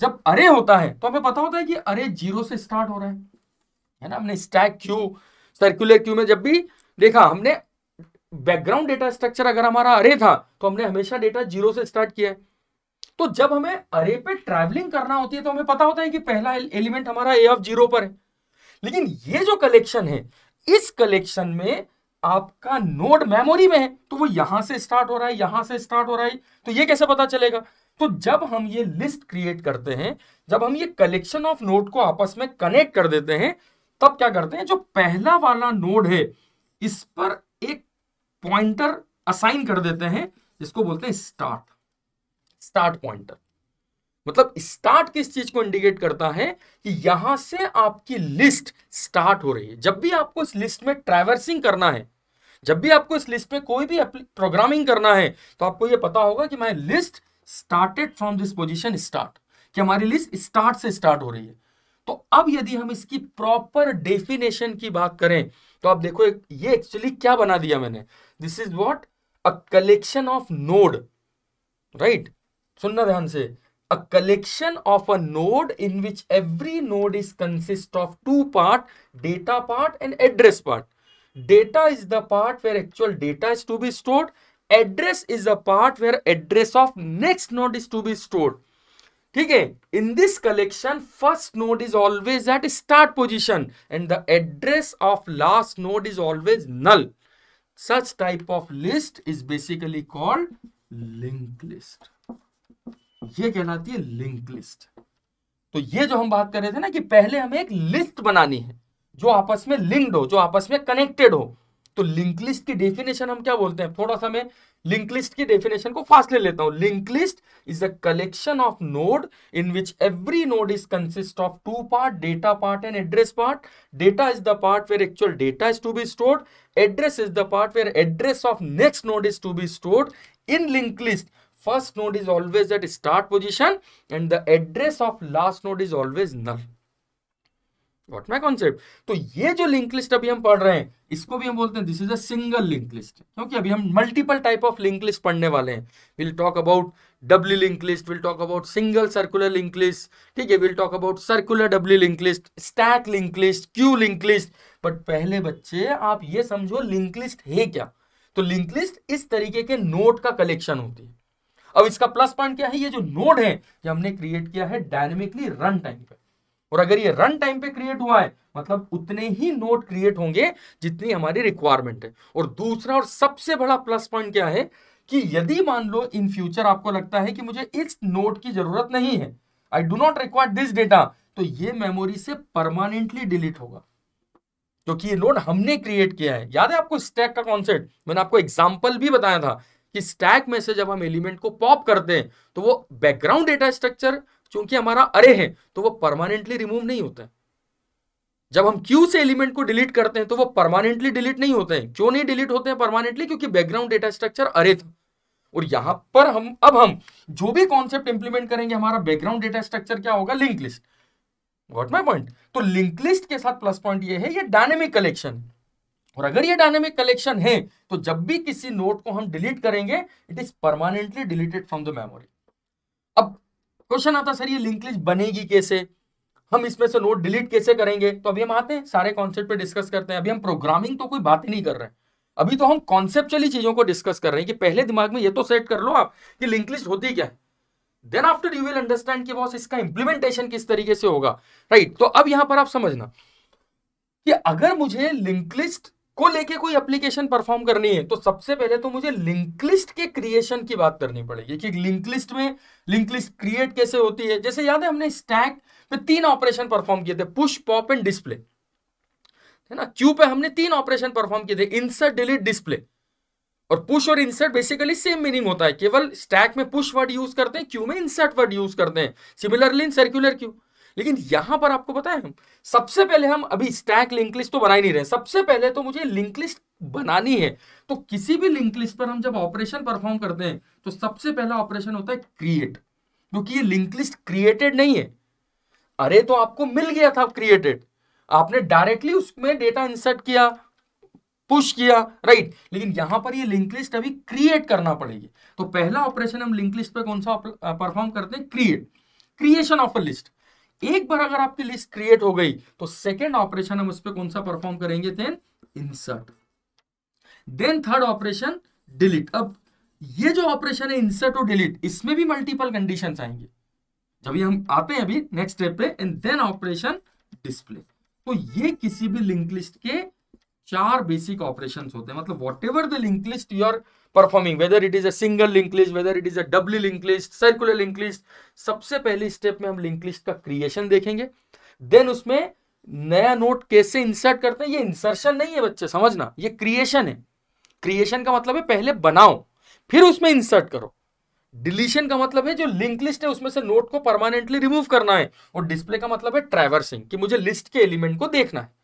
जब अरे होता है तो हमें पता होता है कि अरे जीरो से स्टार्ट हो रहा है है ना हमने स्टैक क्यू सर्कुलर क्यू में जब भी देखा हमने बैकग्राउंड डेटा स्ट्रक्चर अगर हमारा अरे था तो हमने हमेशा डेटा जीरो से स्टार्ट किया है तो जब हमें अरे पे ट्रैवलिंग करना होती है तो हमें पता होता है कि पहला एलिमेंट हमारा ए ऑफ जीरो पर है लेकिन ये जो कलेक्शन है इस कलेक्शन में आपका नोड मेमोरी में है तो वो यहां से स्टार्ट हो रहा है यहां से स्टार्ट हो रहा है तो ये कैसे पता चलेगा तो जब हम ये लिस्ट क्रिएट करते हैं जब हम ये कलेक्शन ऑफ नोड को आपस में कनेक्ट कर देते हैं तब क्या करते हैं जो पहला वाला नोड है इस पर एक पॉइंटर असाइन कर देते हैं जिसको बोलते हैं स्टार्ट स्टार्ट पॉइंटर मतलब स्टार्ट किस चीज को इंडिकेट करता है कि यहां से आपकी लिस्ट स्टार्ट हो रही है जब भी आपको इस लिस्ट में ट्रैवर्सिंग करना है जब भी आपको इस लिस्ट में कोई भी प्रोग्रामिंग करना है तो आपको यह पता होगा कि my list started from this position start कि हमारी लिस्ट स्टार्ट से स्टार्ट हो रही है तो अब यदि हम इसकी प्रॉपर डेफिनेशन की बात करें तो आप देखो ये एक्चुअली क्या बना दिया मैंने this is what a collection of node right सुनना ध्यान से a collection of a node in which every node is consist of two part data part and address part data is the part where actual data is to be stored address is the part where address of next node is to be stored Okay. In this collection, first node is always at start position and the address of last node is always null. Such type of list is basically called linked list. ये कहलाती है लिंक लिस्ट तो ये जो हम बात कर रहे थे ना कि पहले हमें एक लिस्ट बनानी है जो आपस में लिंक्ड हो जो आपस में कनेक्टेड हो तो लिंक लिस्ट की डेफिनेशन हम क्या बोलते हैं थोड़ा सा मैं लिंक लिस्ट की डेफिनेशन को फास्ट ले लेता हूं link list is the collection of node in which every node is consist of two part data part and address part data is the part where actual data is to be stored address is the part where address of next node is to be stored in link list first node is always at start position and the address of last node is always null what my concept तो ये जो लिंक लिस्ट अभी हम पढ़ रहे हैं इसको भी हम बोलते हैं this is a link list क्योंकि अभी हम multiple type of link list पढ़ने वाले हैं will talk about doubly link list will talk about single circular link list ठीक है will talk about circular doubly link list stack link list queue link list but पहले बच्चे आप ये समझो लिंक लिस्ट है क्या तो लिंक लिस्ट इस तरीके के नोट का कलेक्शन होती है अब इसका प्लस पॉइंट क्या है ये जो नोड है ये हमने क्रिएट किया है डायनेमिकली रन टाइम पे और अगर ये रन टाइम पे क्रिएट हुआ है मतलब उतने ही नोट क्रिएट होंगे जितनी हमारी रिक्वायरमेंट है और दूसरा और सबसे बड़ा प्लस पॉइंट क्या है कि यदि मान लो इन फ्यूचर आपको लगता है कि मुझे इस नोट की जरूरत नहीं है I do not require this data तो ये मेमोरी से परमानेंटली डिलीट होगा क्योंकि ये नोट हमने क्रिएट किया है याद है आपको स्टैक का कॉन्सेप्ट मैंने आपको एग्जाम्पल भी बताया था कि स्टैक में से जब हम एलिमेंट को पॉप करते हैं तो वो बैकग्राउंड डेटा स्ट्रक्चर चूंकि हमारा अरे है तो वो परमानेंटली रिमूव नहीं होता है जब हम क्यू से एलिमेंट को डिलीट करते हैं तो वो परमानेंटली डिलीट नहीं होते हैं क्यों नहीं डिलीट होते हैं परमानेंटली क्योंकि बैकग्राउंड डेटा स्ट्रक्चर अरे था और यहां पर हम अब हम जो भी कॉन्सेप्ट इंप्लीमेंट करेंगे हमारा बैकग्राउंड डेटा स्ट्रक्चर क्या होगा link list what my point तो लिंक लिस्ट के साथ प्लस पॉइंट ये है ये डायनेमिक कलेक्शन है और अगर ये डायनेमिक कलेक्शन है तो जब भी किसी नोट को हम डिलीट करेंगे it is permanently deleted from the memory अब क्वेश्चन आता सर ये लिंक लिस्ट बनेगी कैसे हम इसमें से नोट डिलीट कैसे करेंगे तो अभी हम आते हैं सारे कॉन्सेप्ट डिस्कस करते हैं अभी हम प्रोग्रामिंग तो कोई बात ही नहीं कर रहे अभी तो हम कॉन्सेप्चुअली चीजों को डिस्कस कर रहे हैं कि पहले दिमाग में ये तो सेट कर लो आप कि लिंक लिस्ट होती क्या है then after you will understand कि बॉस इसका इंप्लीमेंटेशन किस तरीके से होगा राइट right, तो अब यहां पर आप समझना कि अगर मुझे लिंक लिस्ट को लेके कोई एप्लीकेशन परफॉर्म करनी है तो सबसे पहले तो मुझे लिंक लिस्ट के क्रिएशन की बात करनी पड़ेगी कि लिंक लिस्ट में लिंक लिस्ट क्रिएट कैसे होती है जैसे याद है हमने स्टैक पे तीन ऑपरेशन परफॉर्म किए थे पुश पॉप एंड डिस्प्ले है ना क्यू पे हमने तीन ऑपरेशन परफॉर्म किए थे इंसर्ट डिलीट डिस्प्ले और पुश और इंसर्ट बेसिकली सेम मीनिंग होता है केवल स्टैक में पुश वर्ड यूज करते हैं क्यू में इंसर्ट वर्ड यूज करते हैं सिमिलरली इन सर्क्यूलर क्यू लेकिन यहां पर आपको पता है सबसे पहले हम अभी स्टैक लिंक लिस्ट तो बना ही नहीं रहे सबसे पहले तो मुझे लिंक लिस्ट बनानी है तो किसी भी लिंक लिस्ट पर हम जब ऑपरेशन परफॉर्म करते हैं तो सबसे पहला ऑपरेशन होता है क्रिएट क्योंकि ये लिंक लिस्ट क्रिएटेड नहीं है अरे तो आपको मिल गया था क्रिएटेड आपने डायरेक्टली उसमें डेटा इंसर्ट किया पुश किया राइट लेकिन यहां पर ये लिंक लिस्ट अभी क्रिएट करना पड़ेगी तो पहला ऑपरेशन हम लिंक लिस्ट पर कौन सा परफॉर्म करते हैं create creation of a list एक बार अगर आपकी लिस्ट क्रिएट हो गई तो सेकेंड ऑपरेशन हम उस पर कौन सा परफॉर्म करेंगे then insert then third operation delete अब ये जो ऑपरेशन है इंसर्ट और डिलीट इसमें भी मल्टीपल कंडीशन आएंगे जब हम आते हैं अभी नेक्स्ट स्टेप पे एंड देन ऑपरेशन डिस्प्ले तो ये किसी भी लिंक लिस्ट के चार बेसिक ऑपरेशन होते हैं मतलब whatever the link list you are performing whether it is a single link list whether it is a doubly link list circular link list सबसे पहले स्टेप में हम लिंक लिस्ट का क्रिएशन देखेंगे देन उसमें नया नोट कैसे इंसर्ट करते हैं ये इंसर्शन नहीं है बच्चे समझना ये क्रिएशन है क्रिएशन का मतलब है पहले बनाओ फिर उसमें इंसर्ट करो डिलीशन का मतलब है जो लिंक लिस्ट है उसमें से नोट को परमानेंटली रिमूव करना है और डिस्प्ले का मतलब है ट्रैवर्सिंग कि मुझे लिस्ट के एलिमेंट को देखना है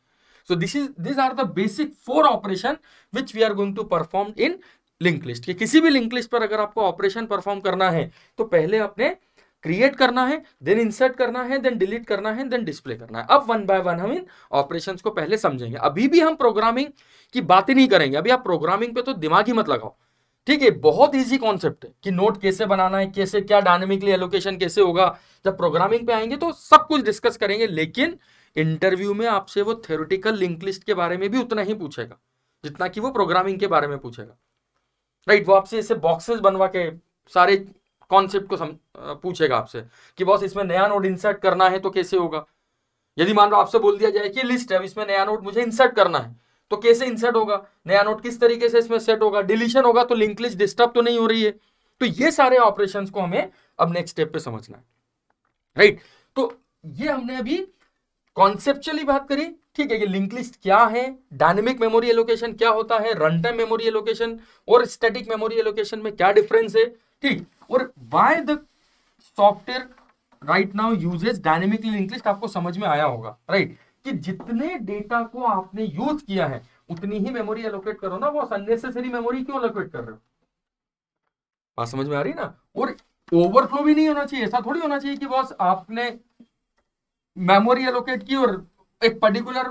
so this is these are the basic four operation which we are going to perform in link list कि किसी भी लिंक लिस्ट पर अगर आपको ऑपरेशन परफॉर्म करना है तो पहले आपने क्रिएट करना है देन इंसर्ट करना है देन डिलीट करना है देन डिस्प्ले करना है अब वन बाय वन हम इन ऑपरेशंस को पहले समझेंगे अभी भी हम प्रोग्रामिंग की बात ही नहीं करेंगे अभी आप प्रोग्रामिंग पे तो दिमाग ही मत लगाओ ठीक है बहुत इजी कॉन्सेप्ट है कि नोट कैसे बनाना है कैसे क्या डायनेमिकली एलोकेशन कैसे होगा जब प्रोग्रामिंग पे आएंगे तो सब कुछ डिस्कस करेंगे लेकिन इंटरव्यू में आपसे वो थेरोटिकल लिंक लिस्ट के बारे में भी उतना ही पूछेगा जितना कि वो प्रोग्रामिंग के बारे में पूछेगा राइट वो आपसे ऐसे बॉक्सेस बनवा के सारे कॉन्सेप्ट को पूछेगा आपसे कि बॉस इसमें नया नोट इंसर्ट करना है तो कैसे होगा यदि मान लो आपसे बोल दिया जाए कि लिस्ट है इसमें नया नोट मुझे इंसर्ट करना है तो कैसे इंसर्ट होगा नया नोट किस तरीके से इसमें सेट होगा डिलीशन होगा तो लिंक लिस्ट डिस्टर्ब तो नहीं हो रही है तो ये सारे ऑपरेशंस को हमें अब नेक्स्ट स्टेप पे समझना है राइट right? तो ये हमने अभी कॉन्सेप्चुअली बात करें ठीक है कि लिंक लिस्ट क्या है डायनेमिक मेमोरी एलोकेशन क्या होता है रन टाइम मेमोरी एलोकेशन और स्टेटिक मेमोरी एलोकेशन में क्या डिफरेंस है ठीक और by the software right now uses dynamically link list आपको समझ में आया होगा राइट right? कि जितने डेटा को आपने यूज किया है उतनी ही मेमोरी एलोकेट करो ना वो अननेसेसरी मेमोरी क्यों एलोकेट कर रहे हो बात समझ में आ रही है ना और ओवरफ्लो भी नहीं होना चाहिए ऐसा थोड़ी होना चाहिए कि बॉस आपने मेमोरी एलोकेट की और एक पर्टिकुलर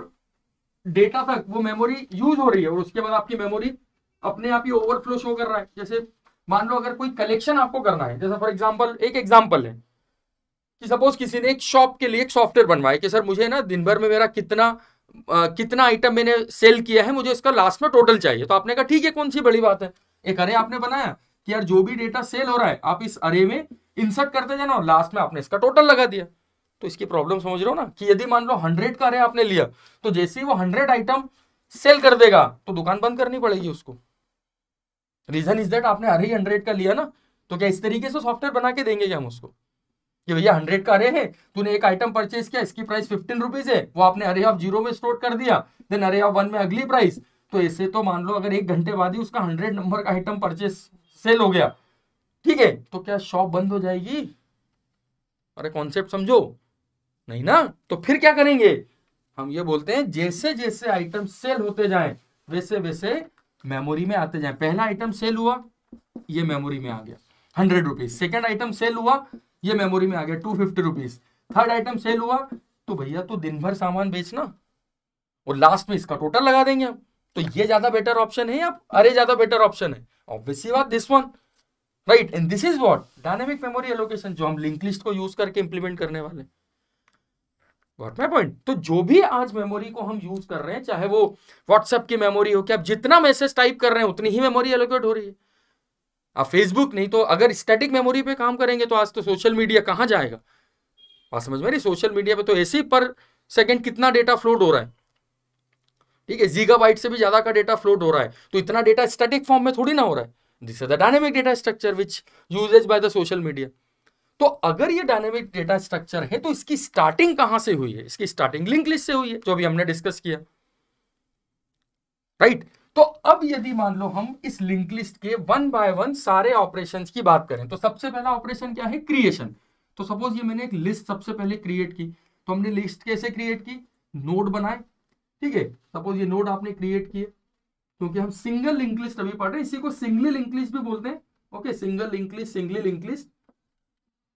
डेटा तक वो मेमोरी यूज हो रही है और उसके बाद आपकी मेमोरी अपने आप ही ओवरफ्लो शो कर रहा है जैसे मान लो अगर कोई कलेक्शन आपको करना है जैसे फॉर एग्जाम्पल एक एग्जाम्पल है कि सपोज किसी ने एक शॉप के लिए एक सॉफ्टवेयर बनवाया कि सर मुझे ना दिन भर में मेरा कितना आ, कितना आइटम मैंने सेल किया है मुझे इसका लास्ट में टोटल चाहिए तो आपने कहा ठीक है कौन सी बड़ी बात है एक अरे आपने बनाया कि यार जो भी डेटा सेल हो रहा है आप इस अरे में इंसर्ट करते जाना और लास्ट में आपने इसका टोटल लगा दिया तो इसकी प्रॉब्लम समझ रहे हो ना कि यदि मान लो हंड्रेड का रहे आपने लिया तो जैसे ही वो हंड्रेड आइटम सेल कर देगा तो दुकान बंद करनी पड़ेगी उसको रीजन इज दैट आपने अरे हंड्रेड का लिया ना तो क्या इस तरीके से सॉफ्टवेयर बना के देंगे क्या हम उसको कि भैया हंड्रेड का अरे है तूने एक आइटम परचेज किया इसकी प्राइस फिफ्टीन रुपीज है वो आपने अरे ऑफ जीरो में स्टोर कर दिया देन अरे ऑफ वन में अगली प्राइस तो ऐसे तो मान लो अगर एक घंटे बाद ही उसका हंड्रेड नंबर का आइटम परचेज सेल हो गया ठीक है तो क्या शॉप बंद हो जाएगी अरे कॉन्सेप्ट समझो नहीं ना तो फिर क्या करेंगे हम ये बोलते हैं जैसे जैसे आइटम सेल होते जाए वैसे वैसे मेमोरी में आते जाए पहला आइटम सेल हुआ ये मेमोरी में आ गया hundred rupees second item sell हुआ ये मेमोरी में आ गया two fifty rupees third item sell हुआ तो भैया तो दिन भर सामान बेचना और लास्ट में इसका टोटल लगा देंगे हम तो ये ज्यादा बेटर ऑप्शन है आप अरे ज्यादा बेटर ऑप्शन है ऑब्वियसली बात this one right and this is what dynamic memory allocation जो हम लिंक लिस्ट को यूज करके इंप्लीमेंट करने वाले हैं गॉट माई पॉइंट तो जो भी आज मेमोरी को हम यूज कर रहे हैं चाहे वो व्हाट्सएप की मेमोरी हो कि आप जितना मैसेज टाइप कर रहे हैं उतनी ही मेमोरी एलोकेट हो रही है आप फेसबुक नहीं तो अगर स्टैटिक मेमोरी पे काम करेंगे तो आज तो सोशल मीडिया कहाँ जाएगा बात समझ में रही सोशल मीडिया पे तो ऐसे ही पर सेकंड कितना डेटा फ्लोट हो रहा है ठीक है जीगा बाइट से भी ज्यादा का डेटा फ्लोट हो रहा है तो इतना डेटा स्टैटिक फॉर्म में थोड़ी ना हो रहा है this is the dynamic data structure which uses by the social media तो अगर ये डायनेमिक डेटा स्ट्रक्चर है तो इसकी स्टार्टिंग कहां से हुई है इसकी स्टार्टिंग लिंक लिस्ट से हुई है जो भी हमने डिस्कस किया राइट right? तो अब यदि मान लो हम इस लिंक लिस्ट के वन बाय वन सारे ऑपरेशंस की बात करें तो सबसे पहला ऑपरेशन क्या है क्रिएशन तो सपोज ये मैंने एक लिस्ट सबसे पहले क्रिएट की तो हमने लिस्ट कैसे क्रिएट की नोड बनाए ठीक है सपोज ये नोड आपने क्रिएट किए क्योंकि हम सिंगल लिंक लिस्ट अभी पढ़ रहे हैं इसी को सिंगली लिंक लिस्ट भी बोलते हैं okay single link list singly link list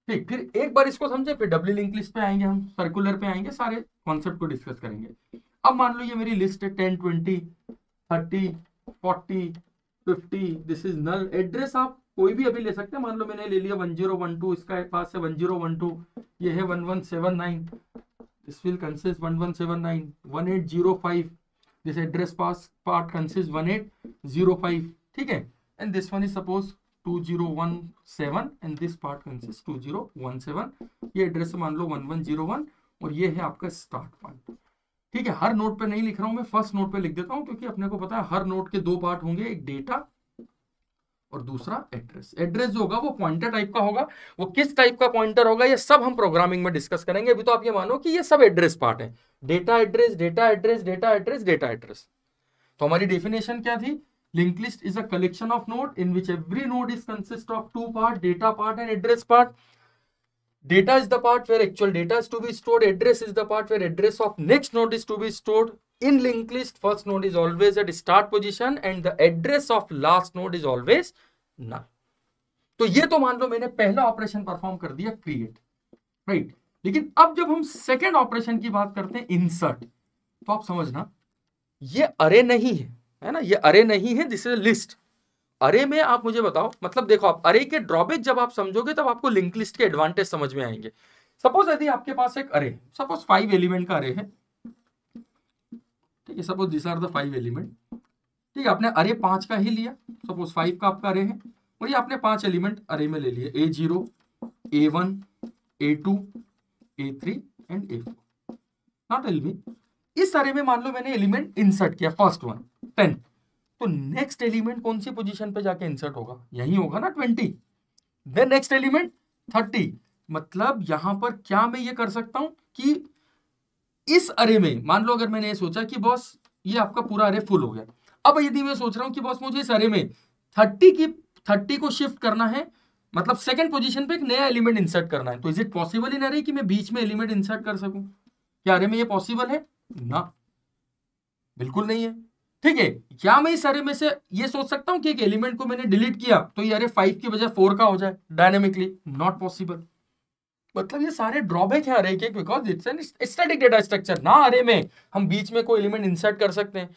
ठीक फिर एक बार इसको समझे फिर डब्ल्यू लिंक लिस्ट पे आएंगे हम सर्कुलर पे आएंगे सारे कॉन्सेप्ट को डिस्कस करेंगे अब मान लो ये मेरी लिस्ट है ten twenty thirty forty fifty this is null address आप कोई भी अभी ले सकते हैं मान लो मैंने ले लिया वन जीरो वन टू इसका पास है वन जीरो वन टू ये है one one seven nine this will consist one one seven nine one eight zero five this address pass part consist one eight zero five ठीक है and this one is suppose 2017 and this part consist 2017 ये एड्रेस मान लो 1101 और ये है आपका स्टार्ट पॉइंट ठीक है हर नोट पे नहीं लिख रहा हूं मैं फर्स्ट नोट पे लिख देता हूं क्योंकि अपने को पता है हर नोट के दो पार्ट होंगे एक डेटा और दूसरा एड्रेस एड्रेस जो होगा वो पॉइंटर टाइप का होगा वो किस टाइप का पॉइंटर होगा ये सब हम प्रोग्रामिंग में डिस्कस करेंगे अभी तो आप ये मानो कि ये सब एड्रेस पार्ट है data address data address data address data address तो हमारी डेफिनेशन क्या थी Linked list is a collection of node in which every node is consist of two part, data part and address part. Data is the part where actual data is to be stored. Address is the part where address of next node is to be stored. In linked list, first node is always at start position and the address of last node is always null तो ये तो मान लो मैंने पहला ऑपरेशन परफॉर्म कर दिया क्रिएट राइट right. लेकिन अब जब हम सेकेंड ऑपरेशन की बात करते हैं इंसर्ट तो आप समझना ये अरे नहीं है है ना ये अरे नहीं है दिस इज लिस्ट अरे में आप मुझे बताओ मतलब देखो आप अरे के ड्रॉबेज जब आप समझोगे तब आपको लिंक लिस्ट के एडवांटेज समझ में आएंगे सपोज यदि आपके पास एक अरे सपोज फाइव एलिमेंट का अरे है ठीक है suppose this are the five element ठीक है आपने अरे पांच का ही लिया सपोज फाइव का आपका अरे है और ये आपने पांच एलिमेंट अरे में ले लिया a zero a one a two a three and a four not element इस अरे में मान लो मैंने एलिमेंट इंसर्ट किया फर्स्ट वन टेन तो नेक्स्ट एलिमेंट कौन सी पोजिशन पे जाके इंसर्ट होगा यही होगा ना twenty then next element thirty मतलब यहां पर क्या मैं ये कर सकता हूं कि इस अरे में मान लो अगर मैंने ये सोचा कि बॉस ये आपका पूरा अरे फुल हो गया अब यदि मैं सोच रहा हूं कि बॉस मुझे इस अरे में थर्टी की थर्टी को शिफ्ट करना है मतलब सेकंड पोजीशन पे एक नया एलिमेंट इंसर्ट करना है तो इज इट पॉसिबल इन अरे कि मैं बीच में एलिमेंट इंसर्ट कर सकूं क्या अरे में ये पॉसिबल है ना बिल्कुल नहीं है ठीक है क्या मैं इस अरे में से ये सोच सकता हूं कि एक एलिमेंट को मैंने डिलीट किया तो ये अरे फाइव की बजाय फोर का हो जाए डायनेमिकली नॉट पॉसिबल मतलब ये सारे ड्रॉबैक है अरे के because it's an static data structure ना अरे में हम बीच में कोई एलिमेंट इंसर्ट कर सकते हैं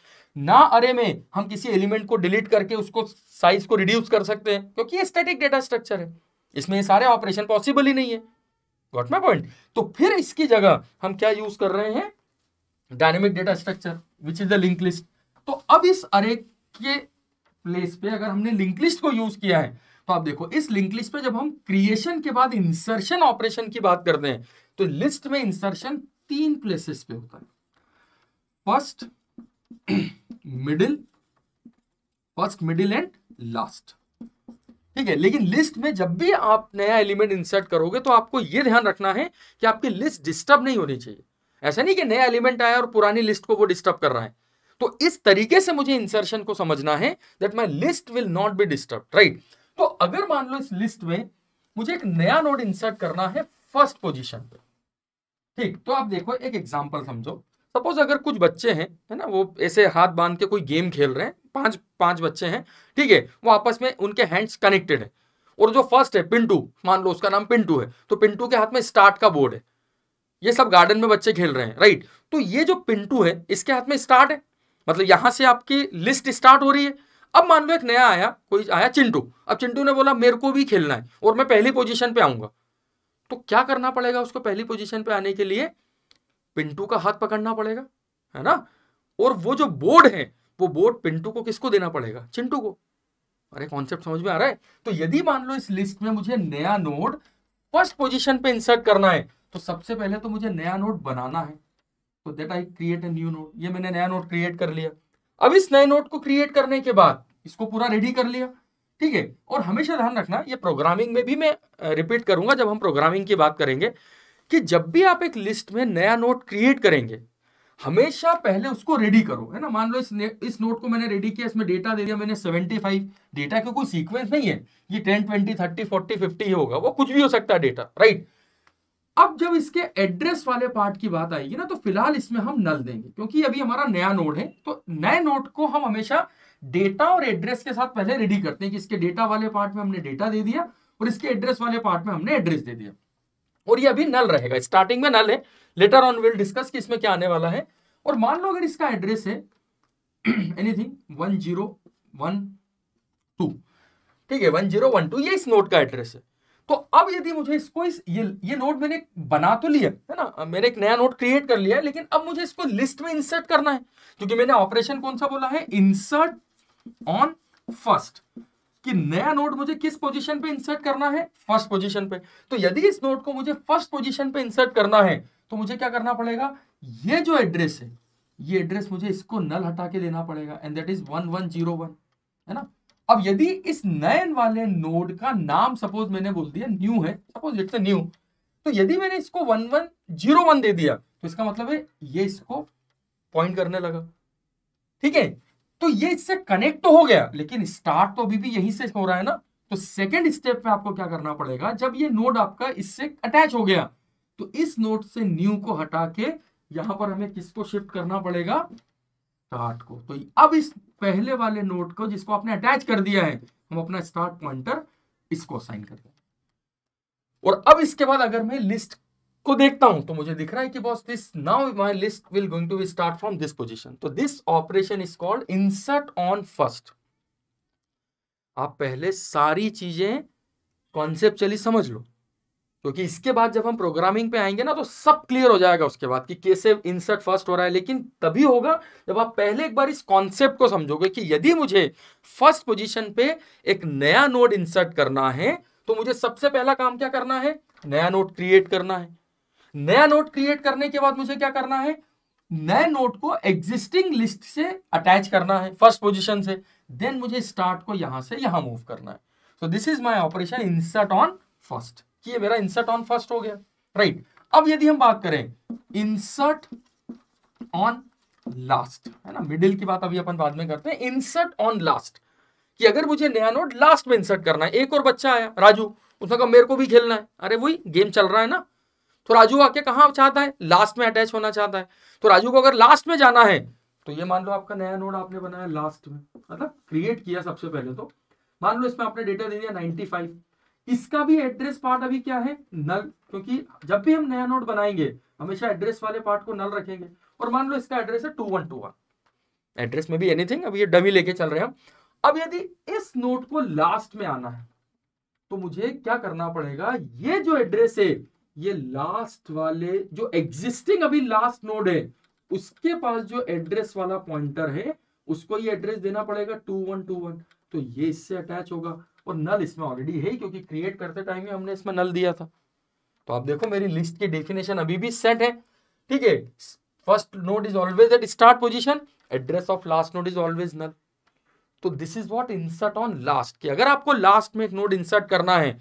ना अरे में हम किसी एलिमेंट को डिलीट करके उसको साइज को रिड्यूस कर सकते हैं क्योंकि ये स्टेटिक डेटा स्ट्रक्चर है इसमें ये सारे ऑपरेशन पॉसिबल ही नहीं है गॉट माई पॉइंट तो फिर इसकी जगह हम क्या यूज कर रहे हैं dynamic data structure which is the link list तो अब इस अरे के प्लेस पे अगर हमने लिंक लिस्ट को यूज किया है तो आप देखो इस लिंक लिस्ट पे जब हम क्रिएशन के बाद इंसर्शन ऑपरेशन की बात करते हैं तो लिस्ट में इंसर्शन तीन प्लेसेस पे होता है first middle first middle end last ठीक है लेकिन लिस्ट में जब भी आप नया एलिमेंट इंसर्ट करोगे तो आपको यह ध्यान रखना है कि आपकी लिस्ट डिस्टर्ब नहीं होनी चाहिए ऐसा नहीं कि नया एलिमेंट आया और पुरानी लिस्ट को वो डिस्टर्ब कर रहा है तो इस तरीके से मुझे इंसर्शन को समझना है that my list will not be disturb right तो अगर मान लो इस लिस्ट में मुझे एक नया नोड इंसर्ट करना है फर्स्ट पोजिशन पे ठीक तो आप देखो एक एग्जाम्पल समझो सपोज अगर कुछ बच्चे हैं है ना वो ऐसे हाथ बांध के कोई गेम खेल रहे हैं पांच पांच बच्चे हैं ठीक है वो आपस में उनके हैंड्स कनेक्टेड है और जो फर्स्ट है पिंटू मान लो उसका नाम पिंटू है तो पिंटू के हाथ में स्टार्ट का बोर्ड है ये सब गार्डन में बच्चे खेल रहे हैं राइट तो ये जो पिंटू है इसके हाथ में स्टार्ट है मतलब यहां से आपकी लिस्ट स्टार्ट हो रही है अब मान लो एक नया आया कोई आया चिंटू अब चिंटू ने बोला मेरे को भी खेलना है और मैं पहली पोजीशन पे आऊंगा तो क्या करना पड़ेगा उसको पहली पोजीशन पे आने के लिए पिंटू का हाथ पकड़ना पड़ेगा है ना और वो जो बोर्ड है वो बोर्ड पिंटू को किसको देना पड़ेगा चिंटू को अरे कॉन्सेप्ट समझ में आ रहा है तो यदि मान लो इस लिस्ट में मुझे नया नोड फर्स्ट पोजीशन पे इंसर्ट करना है तो सबसे पहले तो मुझे नया नोड बनाना है तो that I create a new node ये मैंने नया नोट क्रिएट कर लिया अब इस नए नोट को क्रिएट करने के बाद इसको पूरा रेडी कर लिया ठीक है और हमेशा ध्यान रखना ये प्रोग्रामिंग में भी मैं रिपीट करूंगा जब हम प्रोग्रामिंग की बात करेंगे कि जब भी आप एक लिस्ट में नया नोट क्रिएट करेंगे हमेशा पहले उसको रेडी करो है ना मान लो इस इस नोट को मैंने रेडी किया इसमें डेटा दे दिया मैंने 75 डेटा का कोई सीक्वेंस नहीं है ये 10 20 30 40 50 ही होगा वो कुछ भी हो सकता है डेटा राइट right? अब जब इसके एड्रेस वाले पार्ट की बात आएगी ना तो फिलहाल इसमें हम नल देंगे क्योंकि अभी हमारा नया नोड है तो नए नोड को हम हमेशा डेटा और एड्रेस के साथ पहले रेडी करते हैं कि इसके डेटा वाले पार्ट में हमने डेटा दे दिया और इसके एड्रेस वाले पार्ट में हमने एड्रेस दे दिया और ये अभी नल रहेगा स्टार्टिंग में नल है लेटर ऑन विल डिस्कस कि इसमें क्या आने वाला है और मान लो अगर इसका एड्रेस है anything one zero one two ठीक है वन जीरो वन टू ये इस नोट का एड्रेस है तो अब यदि मुझे इसको इस ये ये नोट मैंने बना तो लिया है ना मैंने एक नया नोट क्रिएट कर लिया है लेकिन अब मुझे इसको लिस्ट में इंसर्ट करना है क्योंकि मैंने ऑपरेशन कौन सा बोला है इंसर्ट ऑन फर्स्ट कि नया नोट मुझे किस पोजीशन पे इंसर्ट करना है फर्स्ट पोजीशन पे तो यदि इस नोट को मुझे फर्स्ट पोजीशन पे इंसर्ट करना है तो मुझे क्या करना पड़ेगा ये जो एड्रेस है ये एड्रेस मुझे इसको नल हटा के देना पड़ेगा एंड देट इज वन है ना अब यदि इस नए वाले नोड का नाम सपोज मैंने बोल दिया न्यू है सपोज इट्स न्यू तो यदि मैंने इसको वन वन जीरो वन दे दिया तो इसका मतलब है ये इसको पॉइंट करने लगा ठीक है तो ये इससे कनेक्ट तो हो गया लेकिन स्टार्ट तो अभी भी यहीं से हो रहा है ना तो सेकेंड स्टेप में आपको क्या करना पड़ेगा जब ये नोड आपका इससे अटैच हो गया तो इस नोड से न्यू को हटा के यहां पर हमें किसको शिफ्ट करना पड़ेगा स्टार्ट को तो अब इस पहले वाले नोट को जिसको आपने अटैच कर दिया है हम अपना स्टार्ट पॉइंटर इसको साइन कर दें और अब इसके बाद अगर मैं लिस्ट को देखता हूं तो मुझे दिख रहा है कि boss this now my list will going to be start from this position तो this operation is called insert on first आप पहले सारी चीजें कॉन्सेप्ट समझ लो क्योंकि इसके बाद जब हम प्रोग्रामिंग पे आएंगे ना तो सब क्लियर हो जाएगा उसके बाद कि कैसे इंसर्ट फर्स्ट हो रहा है लेकिन तभी होगा जब आप पहले एक बार इस कॉन्सेप्ट को समझोगे कि यदि मुझे फर्स्ट पोजीशन पे एक नया नोड इंसर्ट करना है तो मुझे सबसे पहला काम क्या करना है नया नोट क्रिएट करना है नया नोट क्रिएट करने के बाद मुझे क्या करना है नए नोट को एग्जिस्टिंग लिस्ट से अटैच करना है फर्स्ट पोजिशन से देन मुझे स्टार्ट को यहां से यहां मूव करना है so this is my operation insert on first कि ये मेरा इंसर्ट ऑन फर्स्ट हो गया राइट right. अब यदि हम बात करें इंसर्ट ऑन लास्ट है ना मिडिल की बात अभी अपन बाद में करते हैं इंसर्ट ऑन लास्ट कि अगर मुझे नया नोट लास्ट में इंसर्ट करना है एक और बच्चा आया राजू उसने कहा मेरे को भी खेलना है अरे वही गेम चल रहा है ना तो राजू आके कहा चाहता है लास्ट में अटैच होना चाहता है तो राजू को अगर लास्ट में जाना है तो ये मान लो आपका नया नोट आपने बनाया लास्ट में मतलब क्रिएट किया सबसे पहले तो मान लो इसमें आपने डेटा दे दिया नाइनटी इसका भी एड्रेस पार्ट अभी क्या है नल क्योंकि जब भी हम नया नोट बनाएंगे हमेशा एड्रेस वाले पार्ट को नल रखेंगे और मान लो इसका एड्रेस है two one two one address में भी एनीथिंग अब ये डमी लेके चल रहे हैं अब यदि इस नोट को लास्ट में आना है तो मुझे क्या करना पड़ेगा ये जो एड्रेस है ये लास्ट वाले जो एग्जिस्टिंग अभी लास्ट नोड है उसके पास जो एड्रेस वाला पॉइंटर है उसको ये एड्रेस देना पड़ेगा टू वन टू वन तो ये इससे अटैच होगा और नल इसमें ऑलरेडी है क्योंकि क्रिएट करते टाइम ही हमने इसमें नल दिया था तो आप देखो मेरी लिस्ट की डेफिनेशन अभी भी सेट है ठीक है first node is always at start position address of last node is always null तो this is what insert on last की अगर आपको लास्ट में एक नोट इंसर्ट करना है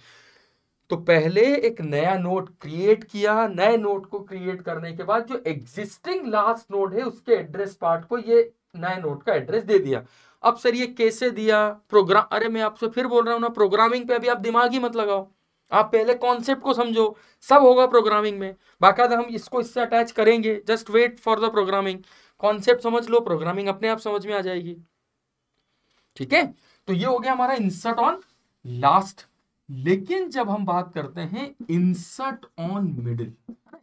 तो पहले एक नया नोट क्रिएट किया नए नोट को क्रिएट करने के बाद जो एग्जिस्टिंग लास्ट नोट है उसके एड्रेस पार्ट को ये नए नोट का एड्रेस दे दिया अब सर ये कैसे दिया प्रोग्राम अरे मैं आपसे फिर बोल रहा हूँ ना प्रोग्रामिंग पे अभी आप दिमाग ही मत लगाओ आप पहले कॉन्सेप्ट को समझो सब होगा प्रोग्रामिंग में बाकायदा हम इसको इससे अटैच करेंगे just wait for the programming concept समझ लो प्रोग्रामिंग अपने आप समझ में आ जाएगी ठीक है तो ये हो गया हमारा इंसर्ट ऑन लास्ट लेकिन जब हम बात करते हैं insert on middle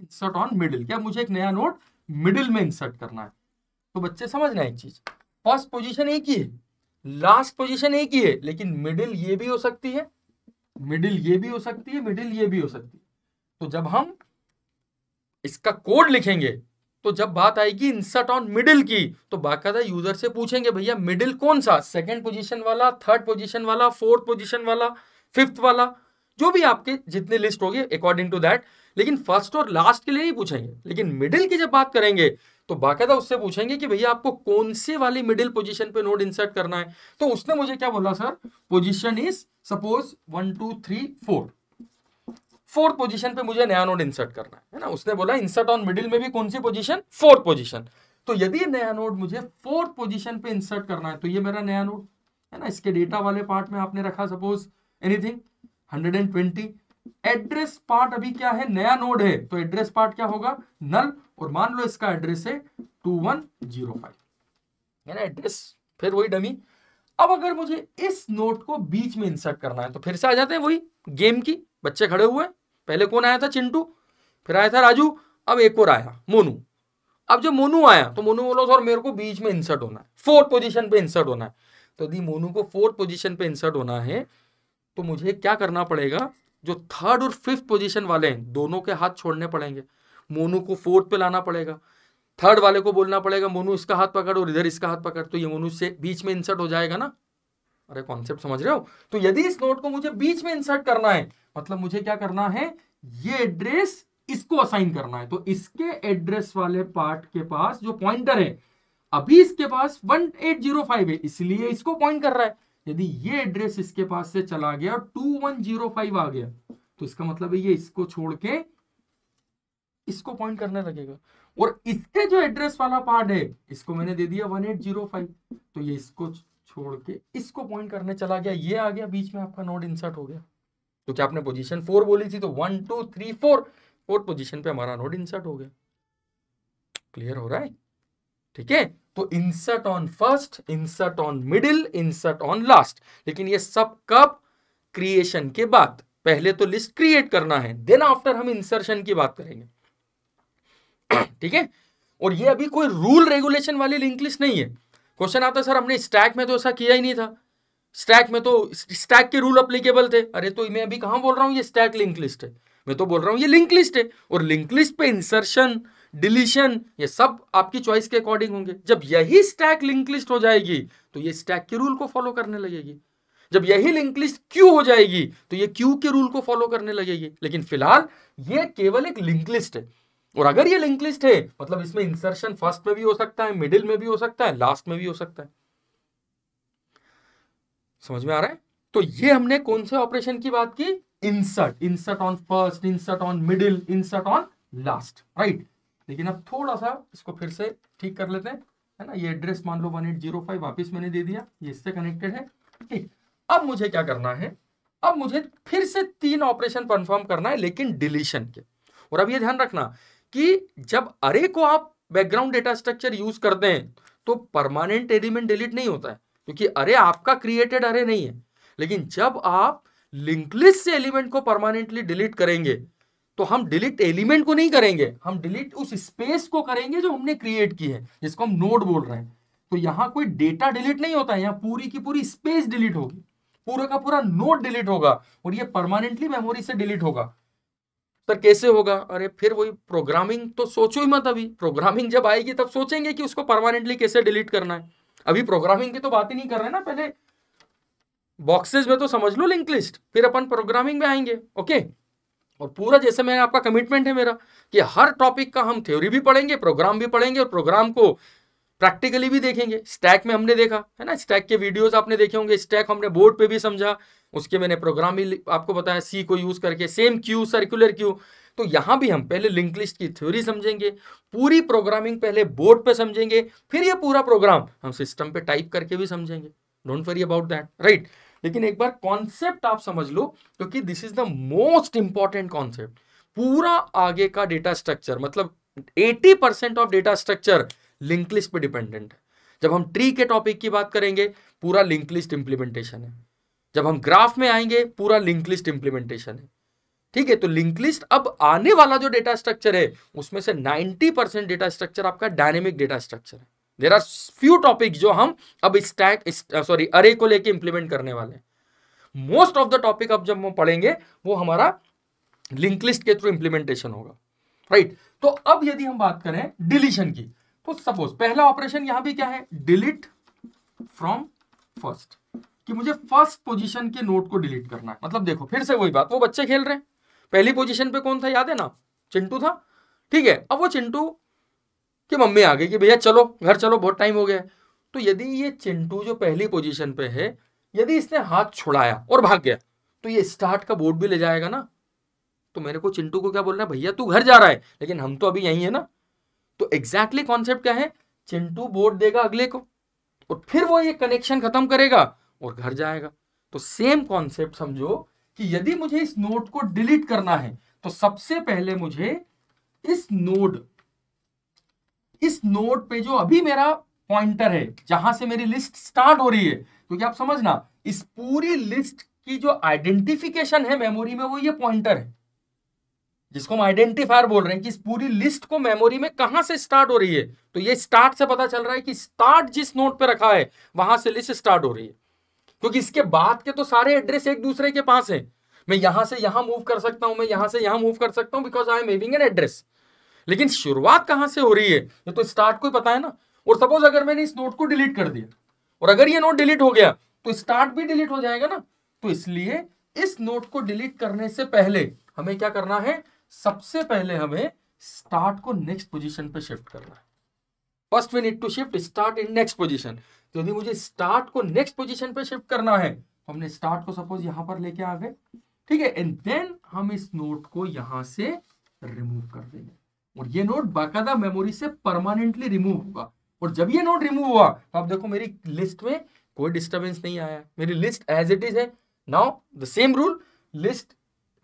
insert on middle क्या मुझे एक नया नोट मिडिल में इंसर्ट करना है तो बच्चे समझना एक चीज़ फर्स्ट पोजीशन एक ही है लास्ट पोजीशन एक ही है लेकिन मिडिल ये भी हो सकती है मिडिल ये भी हो सकती है मिडिल ये भी हो सकती है तो जब हम इसका कोड लिखेंगे तो जब बात आएगी इंसर्ट ऑन मिडिल की तो बाकायदा यूजर से पूछेंगे भैया मिडिल कौन सा सेकेंड पोजिशन वाला थर्ड पोजिशन वाला फोर्थ पोजिशन वाला फिफ्थ वाला जो भी आपके जितने लिस्ट होगी अकॉर्डिंग टू दैट लेकिन फर्स्ट और लास्ट के लिए नहीं पूछेंगे लेकिन मिडिल की जब बात करेंगे तो बाकायदा उससे पूछेंगे कि भैया आपको कौन से वाली मिडिल पोजीशन पे नोड इंसर्ट करना है तो उसने मुझे क्या बोला sir position is suppose one two three four fourth position पे मुझे नया नोड इंसर्ट करना है है ना उसने बोला इंसर्ट ऑन मिडिल में भी कौन सी पोजीशन फोर्थ पोजीशन तो यदि नया नोड मुझे फोर्थ पोजीशन पे इंसर्ट करना है तो ये मेरा नया नोड है ना इसके डेटा वाले पार्ट में आपने रखा सपोज एनीथिंग 120 एड्रेस पार्ट अभी क्या है नया नोड है तो एड्रेस पार्ट क्या होगा नल और मान लो इसका एड्रेस है टू वन जीरो फाइव है ना एड्रेस फिर वही डमी अब अगर मुझे इस नोट को बीच में इंसर्ट करना है तो फिर से आ जाते हैं वही गेम की बच्चे खड़े हुए पहले कौन आया था चिंटू फिर आया था राजू अब एक और आया मोनू अब जब मोनू आया तो मोनू बोलो सर मेरे को बीच में इंसर्ट होना है फोर्थ पोजीशन पे इंसर्ट होना है तो यदि मोनू को फोर्थ पोजीशन पे इंसर्ट होना है तो मुझे क्या करना पड़ेगा जो थर्ड और फिफ्थ पोजीशन वाले हैं दोनों के हाथ छोड़ने पड़ेंगे मोनू को फोर्थ पे लाना पड़ेगा थर्ड वाले को बोलना पड़ेगा मोनू इसका हाथ पकड़ और इधर इसका हाथ पकड़ तो ये मोनू से बीच में इंसर्ट हो जाएगा ना अरे कॉन्सेप्ट समझ रहे हो तो यदि इस नोट को मुझे बीच में इंसर्ट करना है मतलब मुझे क्या करना है ये एड्रेस इसको असाइन करना है तो इसके एड्रेस वाले पार्ट के पास जो पॉइंटर है अभी इसके पास 1805 है इसलिए इसको पॉइंट कर रहा है यदि ये एड्रेस इसके पास से चला गया और टू वन जीरो फाइव आ गया तो इसका मतलब है ये इसको छोड़ के इसको पॉइंट करने लगेगा और इसके जो एड्रेस वाला पार्ट है इसको मैंने दे दिया वन एट जीरो फाइव तो ये इसको छोड़ के इसको पॉइंट करने चला गया ये आ गया बीच में आपका नोड इंसर्ट हो गया क्योंकि तो आपने पोजिशन फोर बोली थी तो one two three four fourth position पे हमारा नोड इंसर्ट हो गया क्लियर हो रहा है ठीक है तो insert on first insert on middle insert on last लेकिन ये सब कब क्रिएशन के बाद पहले तो लिस्ट क्रिएट करना है देन आफ्टर हम इंसर्शन की बात करेंगे ठीक है और ये अभी कोई रूल रेगुलेशन वाली लिंक लिस्ट नहीं है क्वेश्चन आता सर हमने स्टैक में तो ऐसा किया ही नहीं था स्टैक में तो स्टैक के रूल अप्लीकेबल थे अरे तो मैं अभी कहाँ बोल रहा हूं ये स्टैक लिंक लिस्ट है मैं तो बोल रहा हूं ये लिंक लिस्ट है और लिंक लिस्ट पे इंसर्शन डिलीशन ये सब आपकी चॉइस के अकॉर्डिंग होंगे जब यही स्टैक लिंक लिस्ट हो जाएगी तो ये स्टैक के रूल को फॉलो करने लगेगी जब यही लिंक लिस्ट क्यू हो जाएगी तो ये क्यू के रूल को फॉलो करने लगेगी लेकिन फिलहाल ये केवल एक लिंक लिस्ट है और अगर ये लिंक लिस्ट है मतलब इसमें इंसर्शन फर्स्ट में भी हो सकता है मिडिल में भी हो सकता है लास्ट में भी हो सकता है समझ में आ रहा है तो ये हमने कौन से ऑपरेशन की बात की insert insert on first insert on middle insert on last right लेकिन अब थोड़ा सा इसको फिर से ठीक कर लेते हैं है ना ये एड्रेस मान लो वन एट जीरो फाइव वापिस मैंने दे दिया ये इससे कनेक्टेड है ठीक अब मुझे क्या करना है अब मुझे फिर से तीन ऑपरेशन परफॉर्म करना है लेकिन डिलीशन के और अब ये ध्यान रखना कि जब अरे को आप बैकग्राउंड डेटा स्ट्रक्चर यूज करते हैं तो परमानेंट एलिमेंट डिलीट नहीं होता है क्योंकि अरे आपका क्रिएटेड अरे नहीं है लेकिन जब आप लिंकलिस्ट से एलिमेंट को परमानेंटली डिलीट करेंगे तो हम डिलीट एलिमेंट को नहीं करेंगे हम डिलीट उस स्पेस को करेंगे जो हमने क्रिएट की है जिसको हम नोड बोल रहे हैं तो यहां कोई डेटा डिलीट नहीं होता है यहां पूरी की पूरी स्पेस डिलीट होगी पूरा का पूरा नोट डिलीट होगा और ये परमानेंटली मेमोरी से डिलीट होगा सर तो कैसे होगा अरे फिर वही प्रोग्रामिंग तो सोचो ही मत अभी प्रोग्रामिंग जब आएगी तब सोचेंगे कि उसको परमानेंटली कैसे डिलीट करना है अभी प्रोग्रामिंग की तो बात ही नहीं कर रहे ना पहले बॉक्सेज में तो समझ लो लिंक लिस्ट फिर अपन प्रोग्रामिंग में आएंगे ओके और पूरा जैसे मैं आपका कमिटमेंट है मेरा कि हर टॉपिक का हम थ्योरी भी पढ़ेंगे प्रोग्राम भी पढ़ेंगे और प्रोग्राम को प्रैक्टिकली भी देखेंगे स्टैक में हमने देखा है ना स्टैक के वीडियोस आपने देखे होंगे स्टैक हमने बोर्ड पे भी समझा उसके मैंने प्रोग्राम भी आपको बताया सी को यूज़ करके सेम क्यू सर्कुलर क्यू तो यहाँ भी हम पहले लिंक लिस्ट की थ्योरी समझेंगे पूरी प्रोग्रामिंग पहले बोर्ड पर समझेंगे फिर ये पूरा प्रोग्राम हम सिस्टम पर टाइप करके भी समझेंगे don't worry about that right लेकिन एक बार कॉन्सेप्ट आप समझ लो क्योंकि this is the most important concept पूरा आगे का डेटा स्ट्रक्चर मतलब 80 percent of data structure link list पे डिपेंडेंट है जब हम ट्री के टॉपिक की बात करेंगे पूरा लिंक लिस्ट इंप्लीमेंटेशन है जब हम ग्राफ में आएंगे पूरा लिंक लिस्ट इंप्लीमेंटेशन है ठीक है तो लिंक लिस्ट अब आने वाला जो डेटा स्ट्रक्चर है उसमें से 90 परसेंट डेटा स्ट्रक्चर आपका डायनेमिक डेटा स्ट्रक्चर है देर आर फ्यू टॉपिक जो हम अब स्टैक सॉरी अरे को लेके इंप्लीमेंट करने वाले हैं मोस्ट ऑफ द टॉपिक अब जब हम पढ़ेंगे वो हमारा लिंक लिस्ट के थ्रू इंप्लीमेंटेशन होगा राइट right. तो अब यदि हम बात करें डिलीशन की तो सपोज पहला ऑपरेशन यहां भी क्या है डिलीट फ्रॉम फर्स्ट कि मुझे फर्स्ट पोजीशन के नोट को डिलीट करना है मतलब देखो फिर से वही बात वो बच्चे खेल रहे हैं पहली पोजीशन पे कौन था याद है ना चिंटू था ठीक है अब वो चिंटू कि मम्मी आ गई कि भैया चलो घर चलो बहुत टाइम हो गया तो यदि ये चिंटू जो पहली पोजीशन पे है यदि इसने हाथ छुड़ाया और भाग गया तो ये स्टार्ट का बोर्ड भी ले जाएगा ना तो मेरे को चिंटू को क्या बोलना है भैया तू घर जा रहा है लेकिन हम तो अभी यहीं है ना तो एग्जैक्टली exactly कॉन्सेप्ट क्या है चिंटू बोर्ड देगा अगले को और फिर वो ये कनेक्शन खत्म करेगा और घर जाएगा तो सेम कॉन्सेप्ट समझो कि यदि मुझे इस नोट को डिलीट करना है तो सबसे पहले मुझे इस नोड इस नोट पे जो अभी मेरा पॉइंटर है जहां से मेरी लिस्ट स्टार्ट हो रही है क्योंकि आप समझना इस पूरी लिस्ट की जो आइडेंटिफिकेशन है मेमोरी में वो ये पॉइंटर है जिसको हम आइडेंटिफायर बोल रहे हैं कि इस पूरी लिस्ट को मेमोरी में कहां से स्टार्ट हो रही है तो ये स्टार्ट से पता चल रहा है कि स्टार्ट जिस नोट पे रखा है वहां से लिस्ट स्टार्ट हो रही है क्योंकि इसके बाद के तो सारे एड्रेस एक दूसरे के पास है मैं यहां से यहां मूव कर सकता हूं मैं यहां से यहां मूव कर सकता हूं because I am having an address लेकिन शुरुआत कहां से हो रही है ये तो स्टार्ट को ही पता है ना और सपोज अगर मैंने इस नोट को डिलीट कर दिया और अगर ये नोट डिलीट हो गया तो स्टार्ट भी डिलीट हो जाएगा ना तो इसलिए इस नोट को डिलीट करने से पहले हमें क्या करना है सबसे पहले हमें स्टार्ट को नेक्स्ट पोजिशन पर शिफ्ट करना है first we need to shift start in next position तो यदि मुझे स्टार्ट को नेक्स्ट पोजिशन पर शिफ्ट करना है तो हमने स्टार्ट को सपोज यहां पर लेके आ गए ठीक है एंड देन हम इस नोट को यहां से रिमूव कर देंगे और ये नोट बाकायदा मेमोरी से परमानेंटली रिमूव हुआ और जब ये नोट रिमूव हुआ तो आप देखो मेरी लिस्ट में कोई डिस्टर्बेंस नहीं आया मेरी लिस्ट एज इट इज है now the same rule list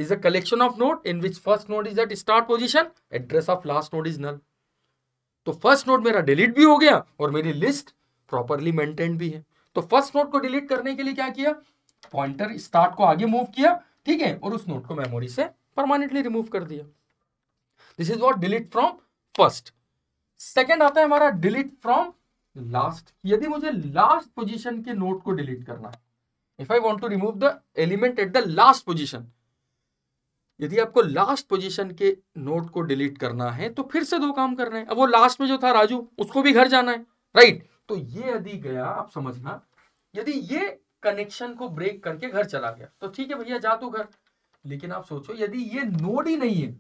is a collection of node in which first node is at start position address of last node is null तो फर्स्ट नोट मेरा डिलीट भी हो गया और मेरी लिस्ट प्रॉपरली मेंटेन भी है तो फर्स्ट नोट को डिलीट करने के लिए क्या किया पॉइंटर स्टार्ट को आगे मूव किया ठीक है और उस नोट को मेमोरी से परमानेंटली रिमूव कर दिया this is what delete from first second आता है हमारा डिलीट फ्रॉम लास्ट यदि मुझे लास्ट पोजिशन के नोट को डिलीट करना है if I want to remove the element at the last position यदि आपको लास्ट पोजीशन के नोट को डिलीट करना है तो फिर से दो काम कर रहे हैं अब वो लास्ट में जो था राजू उसको भी घर जाना है राइट तो ये यदि गया आप समझना यदि ये कनेक्शन को ब्रेक करके घर चला गया तो ठीक है भैया जा तो घर लेकिन आप सोचो यदि ये नोड ही नहीं है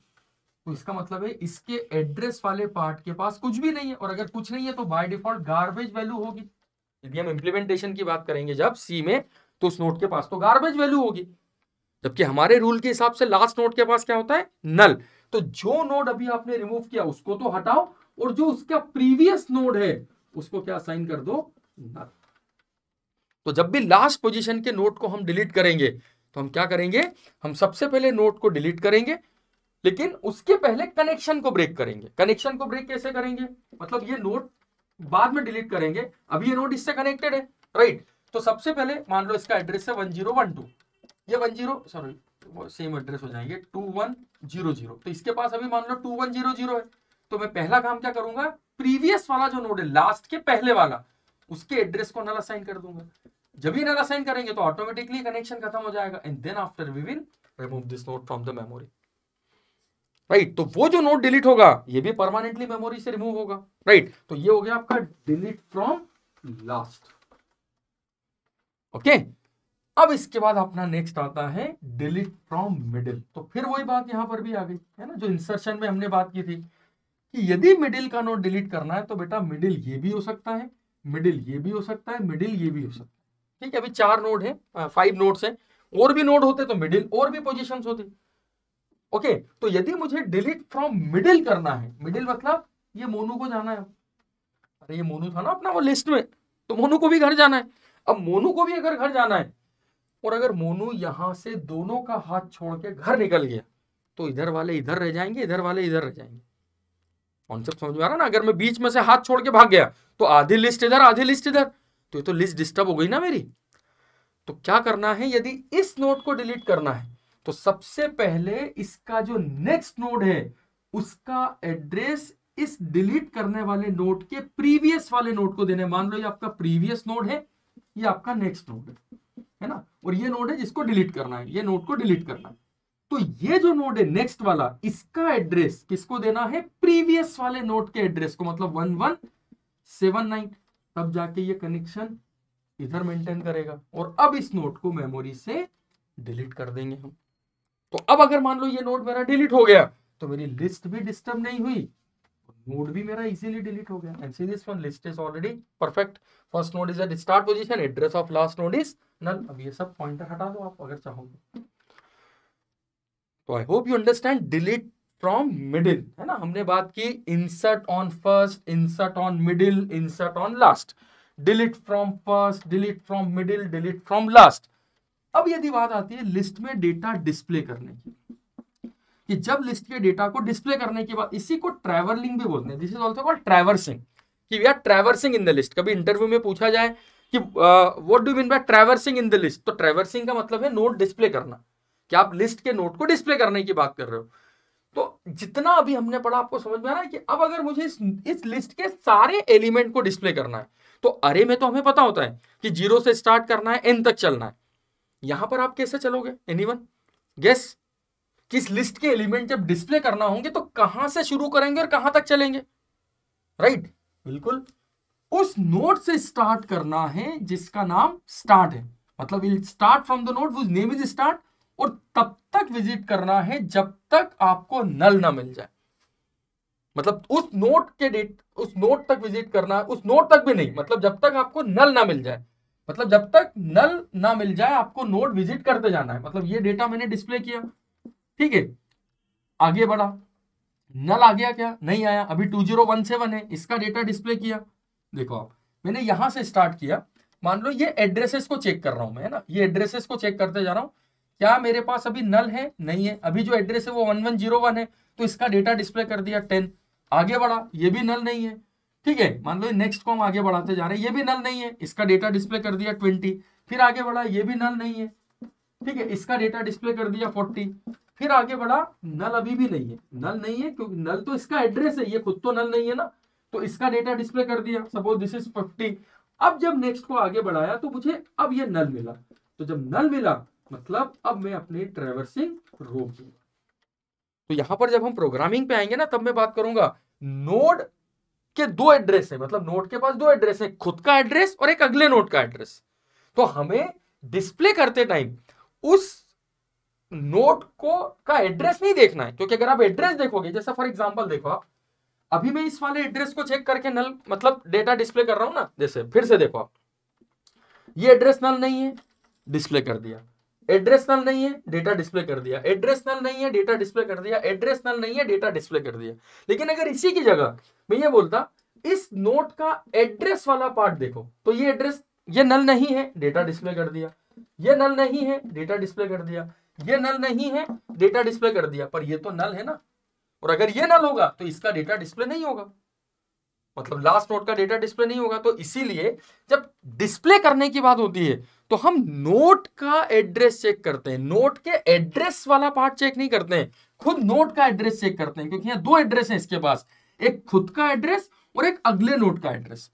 तो इसका मतलब है इसके एड्रेस वाले पार्ट के पास कुछ भी नहीं है और अगर कुछ नहीं है तो बाय डिफॉल्ट गार्बेज वैल्यू होगी यदि हम इम्प्लीमेंटेशन की बात करेंगे जब सी में तो उस नोट के पास तो गार्बेज वैल्यू होगी जबकि हमारे रूल के हिसाब से लास्ट नोट के पास क्या होता है नल तो जो नोट अभी आपने रिमूव किया उसको तो हटाओ और जो उसका प्रीवियस नोड है उसको क्या साइन कर दो नल तो जब भी लास्ट पोजीशन के नोट को हम डिलीट करेंगे तो हम क्या करेंगे हम सबसे पहले नोट को डिलीट करेंगे लेकिन उसके पहले कनेक्शन को ब्रेक करेंगे कनेक्शन को ब्रेक कैसे करेंगे मतलब ये नोट बाद में डिलीट करेंगे अभी ये नोट इससे कनेक्टेड है राइट तो सबसे पहले मान लो इसका एड्रेस है वन जीरो वन टू ये one zero sorry same address हो जाएंगे टू वन जीरो जीरो तो इसके पास अभी मान लो टू वन जीरो जीरो है तो मैं पहला काम क्या करूंगा प्रीवियस वाला जो नोड है लास्ट के पहले वाला उसके एड्रेस को नल असाइन कर दूंगा जब ही नल असाइन करेंगे तो ऑटोमेटिकली कनेक्शन खत्म हो जाएगा and then after we will remove this node from the memory right तो वो जो नोट डिलीट होगा ये भी परमानेंटली मेमोरी से रिमूव होगा राइट तो ये हो गया आपका डिलीट फ्रॉम लास्ट ओके अब इसके बाद अपना नेक्स्ट आता है डिलीट फ्रॉम मिडिल तो फिर वही बात यहां पर भी आ गई है ना जो इंसर्शन में हमने बात की थी कि यदि मिडिल का नोट डिलीट करना है तो बेटा मिडिल ये भी हो सकता है मिडिल ये भी हो सकता है मिडिल ये भी हो सकता है ठीक है अभी चार नोट है फाइव नोट्स हैं और भी नोट होते तो मिडिल और भी पोजिशन होती ओके तो यदि मुझे डिलीट फ्रॉम मिडिल करना है मिडिल मतलब ये मोनू को जाना है अरे ये मोनू था ना अपना वो लिस्ट में तो मोनू को भी घर जाना है अब मोनू को भी अगर घर जाना है और अगर मोनू यहां से दोनों का हाथ छोड़ के घर निकल गया तो इधर वाले इधर रह जाएंगे इधर वाले इधर रह जाएंगे कॉन्सेप्ट समझ में आ रहा ना अगर मैं बीच में से हाथ छोड़ के भाग गया तो आधी लिस्ट इधर आधी लिस्ट इधर तो ये तो लिस्ट डिस्टर्ब हो गई ना मेरी तो क्या करना है यदि इस नोट को डिलीट करना है तो सबसे पहले इसका जो नेक्स्ट नोड है उसका एड्रेस इस डिलीट करने वाले नोड के प्रीवियस वाले नोड को देने मान लो ये आपका प्रीवियस नोड है ये आपका नेक्स्ट नोड है है ना और ये नोड है जिसको डिलीट करना है ये नोड को डिलीट करना है तो ये जो नोड है नेक्स्ट वाला इसका एड्रेस किसको देना है प्रीवियस वाले नोड के एड्रेस को मतलब वन वन सेवन नाइन तब जाके ये कनेक्शन इधर मेंटेन करेगा और अब इस नोट को मेमोरी से डिलीट कर देंगे हम तो अब अगर मान लो ये नोट मेरा डिलीट हो गया तो मेरी लिस्ट भी डिस्टर्ब नहीं हुई नोड भी मेरा इजीली डिलीट हो गया and see this one list is already perfect first node is at start position address of last node is null अब ये सब पॉइंटर हटा दो आप अगर चाहो तो I hope you understand delete from middle है ना हमने बात की insert on first insert on middle insert on last delete from first delete from middle delete from last अब यदि बात आती है लिस्ट में डेटा डिस्प्ले करने की कि जब लिस्ट के डेटा को डिस्प्ले करने के बाद इसी को ट्रैवलिंग भी बोलते हैं दिस इज ट्रैवर्सिंग कि we are traversing in the list कभी इंटरव्यू में पूछा जाए कि what do mean by traversing in the list तो ट्रैवर्सिंग का मतलब है नोट डिस्प्ले करना कि आप लिस्ट के नोट को डिस्प्ले करने की बात कर रहे हो तो जितना अभी हमने पढ़ा आपको समझ में आ रहा है कि अब अगर मुझे इस, इस लिस्ट के सारे एलिमेंट को डिस्प्ले करना है तो अरे में तो हमें पता होता है कि जीरो से स्टार्ट करना है एन तक चलना है यहां पर आप कैसे चलोगे एनीवन गेस किस लिस्ट के एलिमेंट जब डिस्प्ले करना होंगे तो कहां से शुरू करेंगे और कहां तक चलेंगे राइट right? बिल्कुल उस नोट से स्टार्ट करना है जिसका नाम स्टार्ट है मतलब will start from the node whose name is start और तब तक विजिट करना है जब तक आपको नल ना मिल जाए मतलब उस नोट के डेट उस नोट तक विजिट करना उस नोट तक भी नहीं मतलब जब तक आपको नल ना मिल जाए मतलब जब तक नल ना मिल जाए आपको नोड विजिट करते जाना है मतलब ये डेटा मैंने डिस्प्ले किया ठीक है आगे बढ़ा नल आ गया क्या नहीं आया अभी टू जीरो वन सेवन है इसका डेटा डिस्प्ले किया देखो आप मैंने यहां से स्टार्ट किया मान लो ये एड्रेसेस को चेक कर रहा हूं मैं ना ये एड्रेसेस को चेक करते जा रहा हूं क्या मेरे पास अभी नल है नहीं है अभी जो एड्रेस है वो वन वन जीरो वन है तो इसका डेटा डिस्प्ले कर दिया टेन आगे बढ़ा ये भी नल नहीं है ठीक है मान लो नेक्स्ट को हम आगे बढ़ाते जा रहे हैं ये भी नल नहीं है इसका डेटा डिस्प्ले कर दिया ट्वेंटी फिर आगे बढ़ा ये भी नल नहीं है ठीक है इसका डेटा डिस्प्ले कर दिया फोर्टी फिर आगे बढ़ा नल अभी भी नहीं है नल नहीं है क्योंकि नल तो इसका एड्रेस है ये खुद तो नल नहीं है ना तो इसका डेटा डिस्प्ले कर दिया सपोज दिस इज फोर्टी अब जब नेक्स्ट को आगे बढ़ाया तो मुझे अब ये नल मिला तो जब नल मिला मतलब अब मैं अपने ट्रेवर्सिंग रोक दूंगा तो यहां पर जब हम प्रोग्रामिंग पे आएंगे ना तब मैं बात करूंगा नोड के दो एड्रेस है मतलब नोट के पास दो एड्रेस है खुद का एड्रेस और एक अगले नोट का एड्रेस तो हमें डिस्प्ले करते टाइम उस नोट को का एड्रेस नहीं देखना है क्योंकि अगर आप एड्रेस देखोगे जैसे फॉर एग्जांपल देखो आप अभी मैं इस वाले एड्रेस को चेक करके नल मतलब डेटा डिस्प्ले कर रहा हूं ना जैसे फिर से देखो आप ये एड्रेस नल नहीं है डिस्प्ले कर दिया एड्रेस नल नहीं है डेटा डिस्प्ले कर दिया एड्रेस नल नहीं है डेटा डिस्प्ले कर दिया एड्रेस नल नहीं है डेटा डिस्प्ले कर दिया लेकिन अगर इसी की जगह मैं ये बोलता इस नोट का एड्रेस वाला पार्ट देखो तो ये एड्रेस ये नल नहीं है डेटा डिस्प्ले कर दिया ये नल नहीं है डेटा डिस्प्ले कर दिया ये नल नहीं है डेटा डिस्प्ले कर दिया पर ये तो नल है ना और अगर ये नल होगा तो इसका डेटा डिस्प्ले नहीं होगा मतलब लास्ट नोट का डेटा डिस्प्ले नहीं होगा तो इसीलिए जब डिस्प्ले करने की बात होती है तो हम नोट का एड्रेस चेक करते हैं नोट के एड्रेस वाला पार्ट चेक नहीं करते हैं खुद नोट का एड्रेस चेक करते हैं क्योंकि यहां दो एड्रेस हैं इसके पास एक खुद का एड्रेस और एक अगले नोट का एड्रेस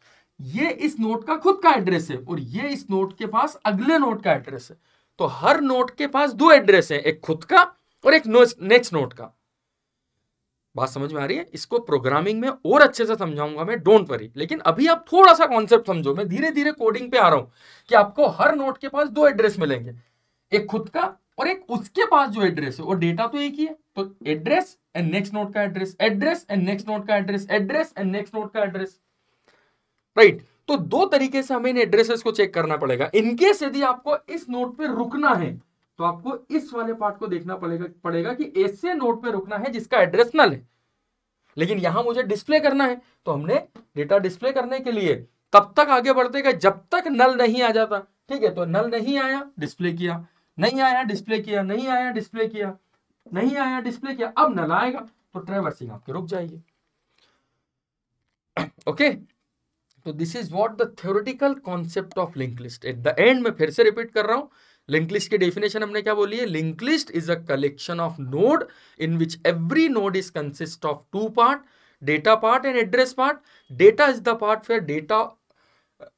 ये इस नोट का खुद का एड्रेस है और ये इस नोट के पास अगले नोट का एड्रेस है तो हर नोट के पास दो एड्रेस है एक खुद का और एक नेक्स्ट नोट का बात समझ में आ रही है इसको प्रोग्रामिंग में और अच्छे से समझाऊंगा मैं डोंट वरी लेकिन अभी आप थोड़ा सा कॉन्सेप्ट समझो मैं धीरे धीरे कोडिंग पे आ रहा हूं कि आपको हर नोट के पास दो एड्रेस मिलेंगे एक खुद का और एक उसके पास जो एड्रेस है वो डेटा तो एक ही है तो एड्रेस एंड नेक्स्ट नोट का address address and next node का address address and next node का एड्रेस राइट तो दो तरीके से हमें इन एड्रेसेस को चेक करना पड़ेगा इनकेस यदि आपको इस नोट पे रुकना है तो आपको इस वाले पार्ट को देखना पड़ेगा पड़ेगा कि ऐसे नोट पे रुकना है जिसका एड्रेस नल है लेकिन यहां मुझे डिस्प्ले करना है तो हमने डेटा डिस्प्ले करने के लिए तब तक आगे बढ़ते गए जब तक नल नहीं आ जाता ठीक है तो नल नहीं आया डिस्प्ले किया नहीं आया डिस्प्ले किया नहीं आया डिस्प्ले किया नहीं आया डिस्प्ले किया अब नल आएगा तो ट्रेवर्सिंग आपके रुक जाएगी ओके तो this is what the theoretical concept of link list at the end में फिर से रिपीट कर रहा हूं लिंकलिस्ट की डेफिनेशन हमने क्या बोली है link list is a collection of node in which every node is consist of two part data part and address part data is the part where data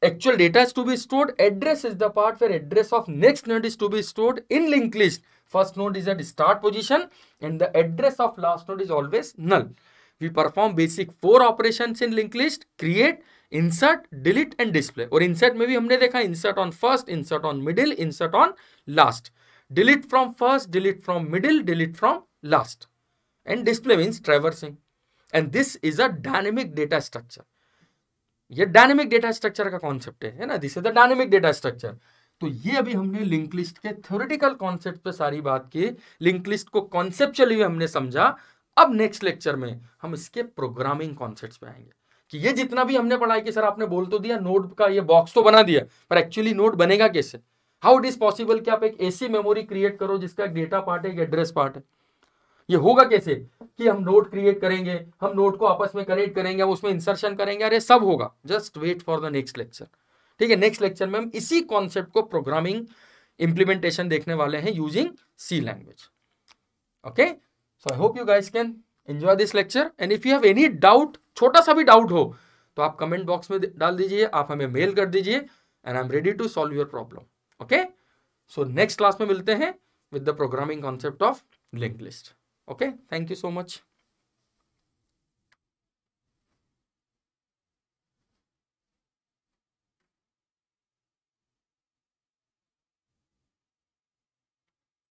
actual data is to be stored address is the part where address of next node is to be stored in link list first node is at start position and the address of last node is always null we perform basic four operation in link list create insert delete and display और इंसर्ट में भी हमने देखा insert on first insert on middle insert on last delete from first delete from middle delete from last and display means traversing and this is a dynamic data structure ये डायनेमिक डेटा स्ट्रक्चर का कॉन्सेप्ट है ना this is the dynamic data structure तो ये अभी हमने लिंक लिस्ट के थ्योरेटिकल कॉन्सेप्ट पे सारी बात की लिंक लिस्ट को कॉन्सेप्चुअली हमने समझा अब नेक्स्ट लेक्चर में हम इसके प्रोग्रामिंग कॉन्सेप्ट पे आएंगे कि ये जितना भी हमने पढ़ाई है कि सर आपने बोल तो दिया नोट का ये बॉक्स तो बना दिया पर एक्चुअली नोट बनेगा कैसे हाउ इट इज पॉसिबल कि आप एक ऐसी मेमोरी क्रिएट करो जिसका एक डेटा पार्ट है एक एड्रेस पार्ट है ये होगा कैसे कि हम नोट क्रिएट करेंगे हम नोट को आपस में कनेक्ट करेंगे हम उसमें इंसर्शन करेंगे अरे सब होगा just wait for the next lecture ठीक है नेक्स्ट लेक्चर में हम इसी कॉन्सेप्ट को प्रोग्रामिंग इंप्लीमेंटेशन देखने वाले हैं using C language okay so I hope you guys can enjoy this lecture and if you have any doubt छोटा सा भी डाउट हो तो आप कमेंट बॉक्स में डाल दीजिए आप हमें मेल कर दीजिए and I am ready to solve your problem okay so next class में मिलते हैं with the programming concept of link list okay thank you so much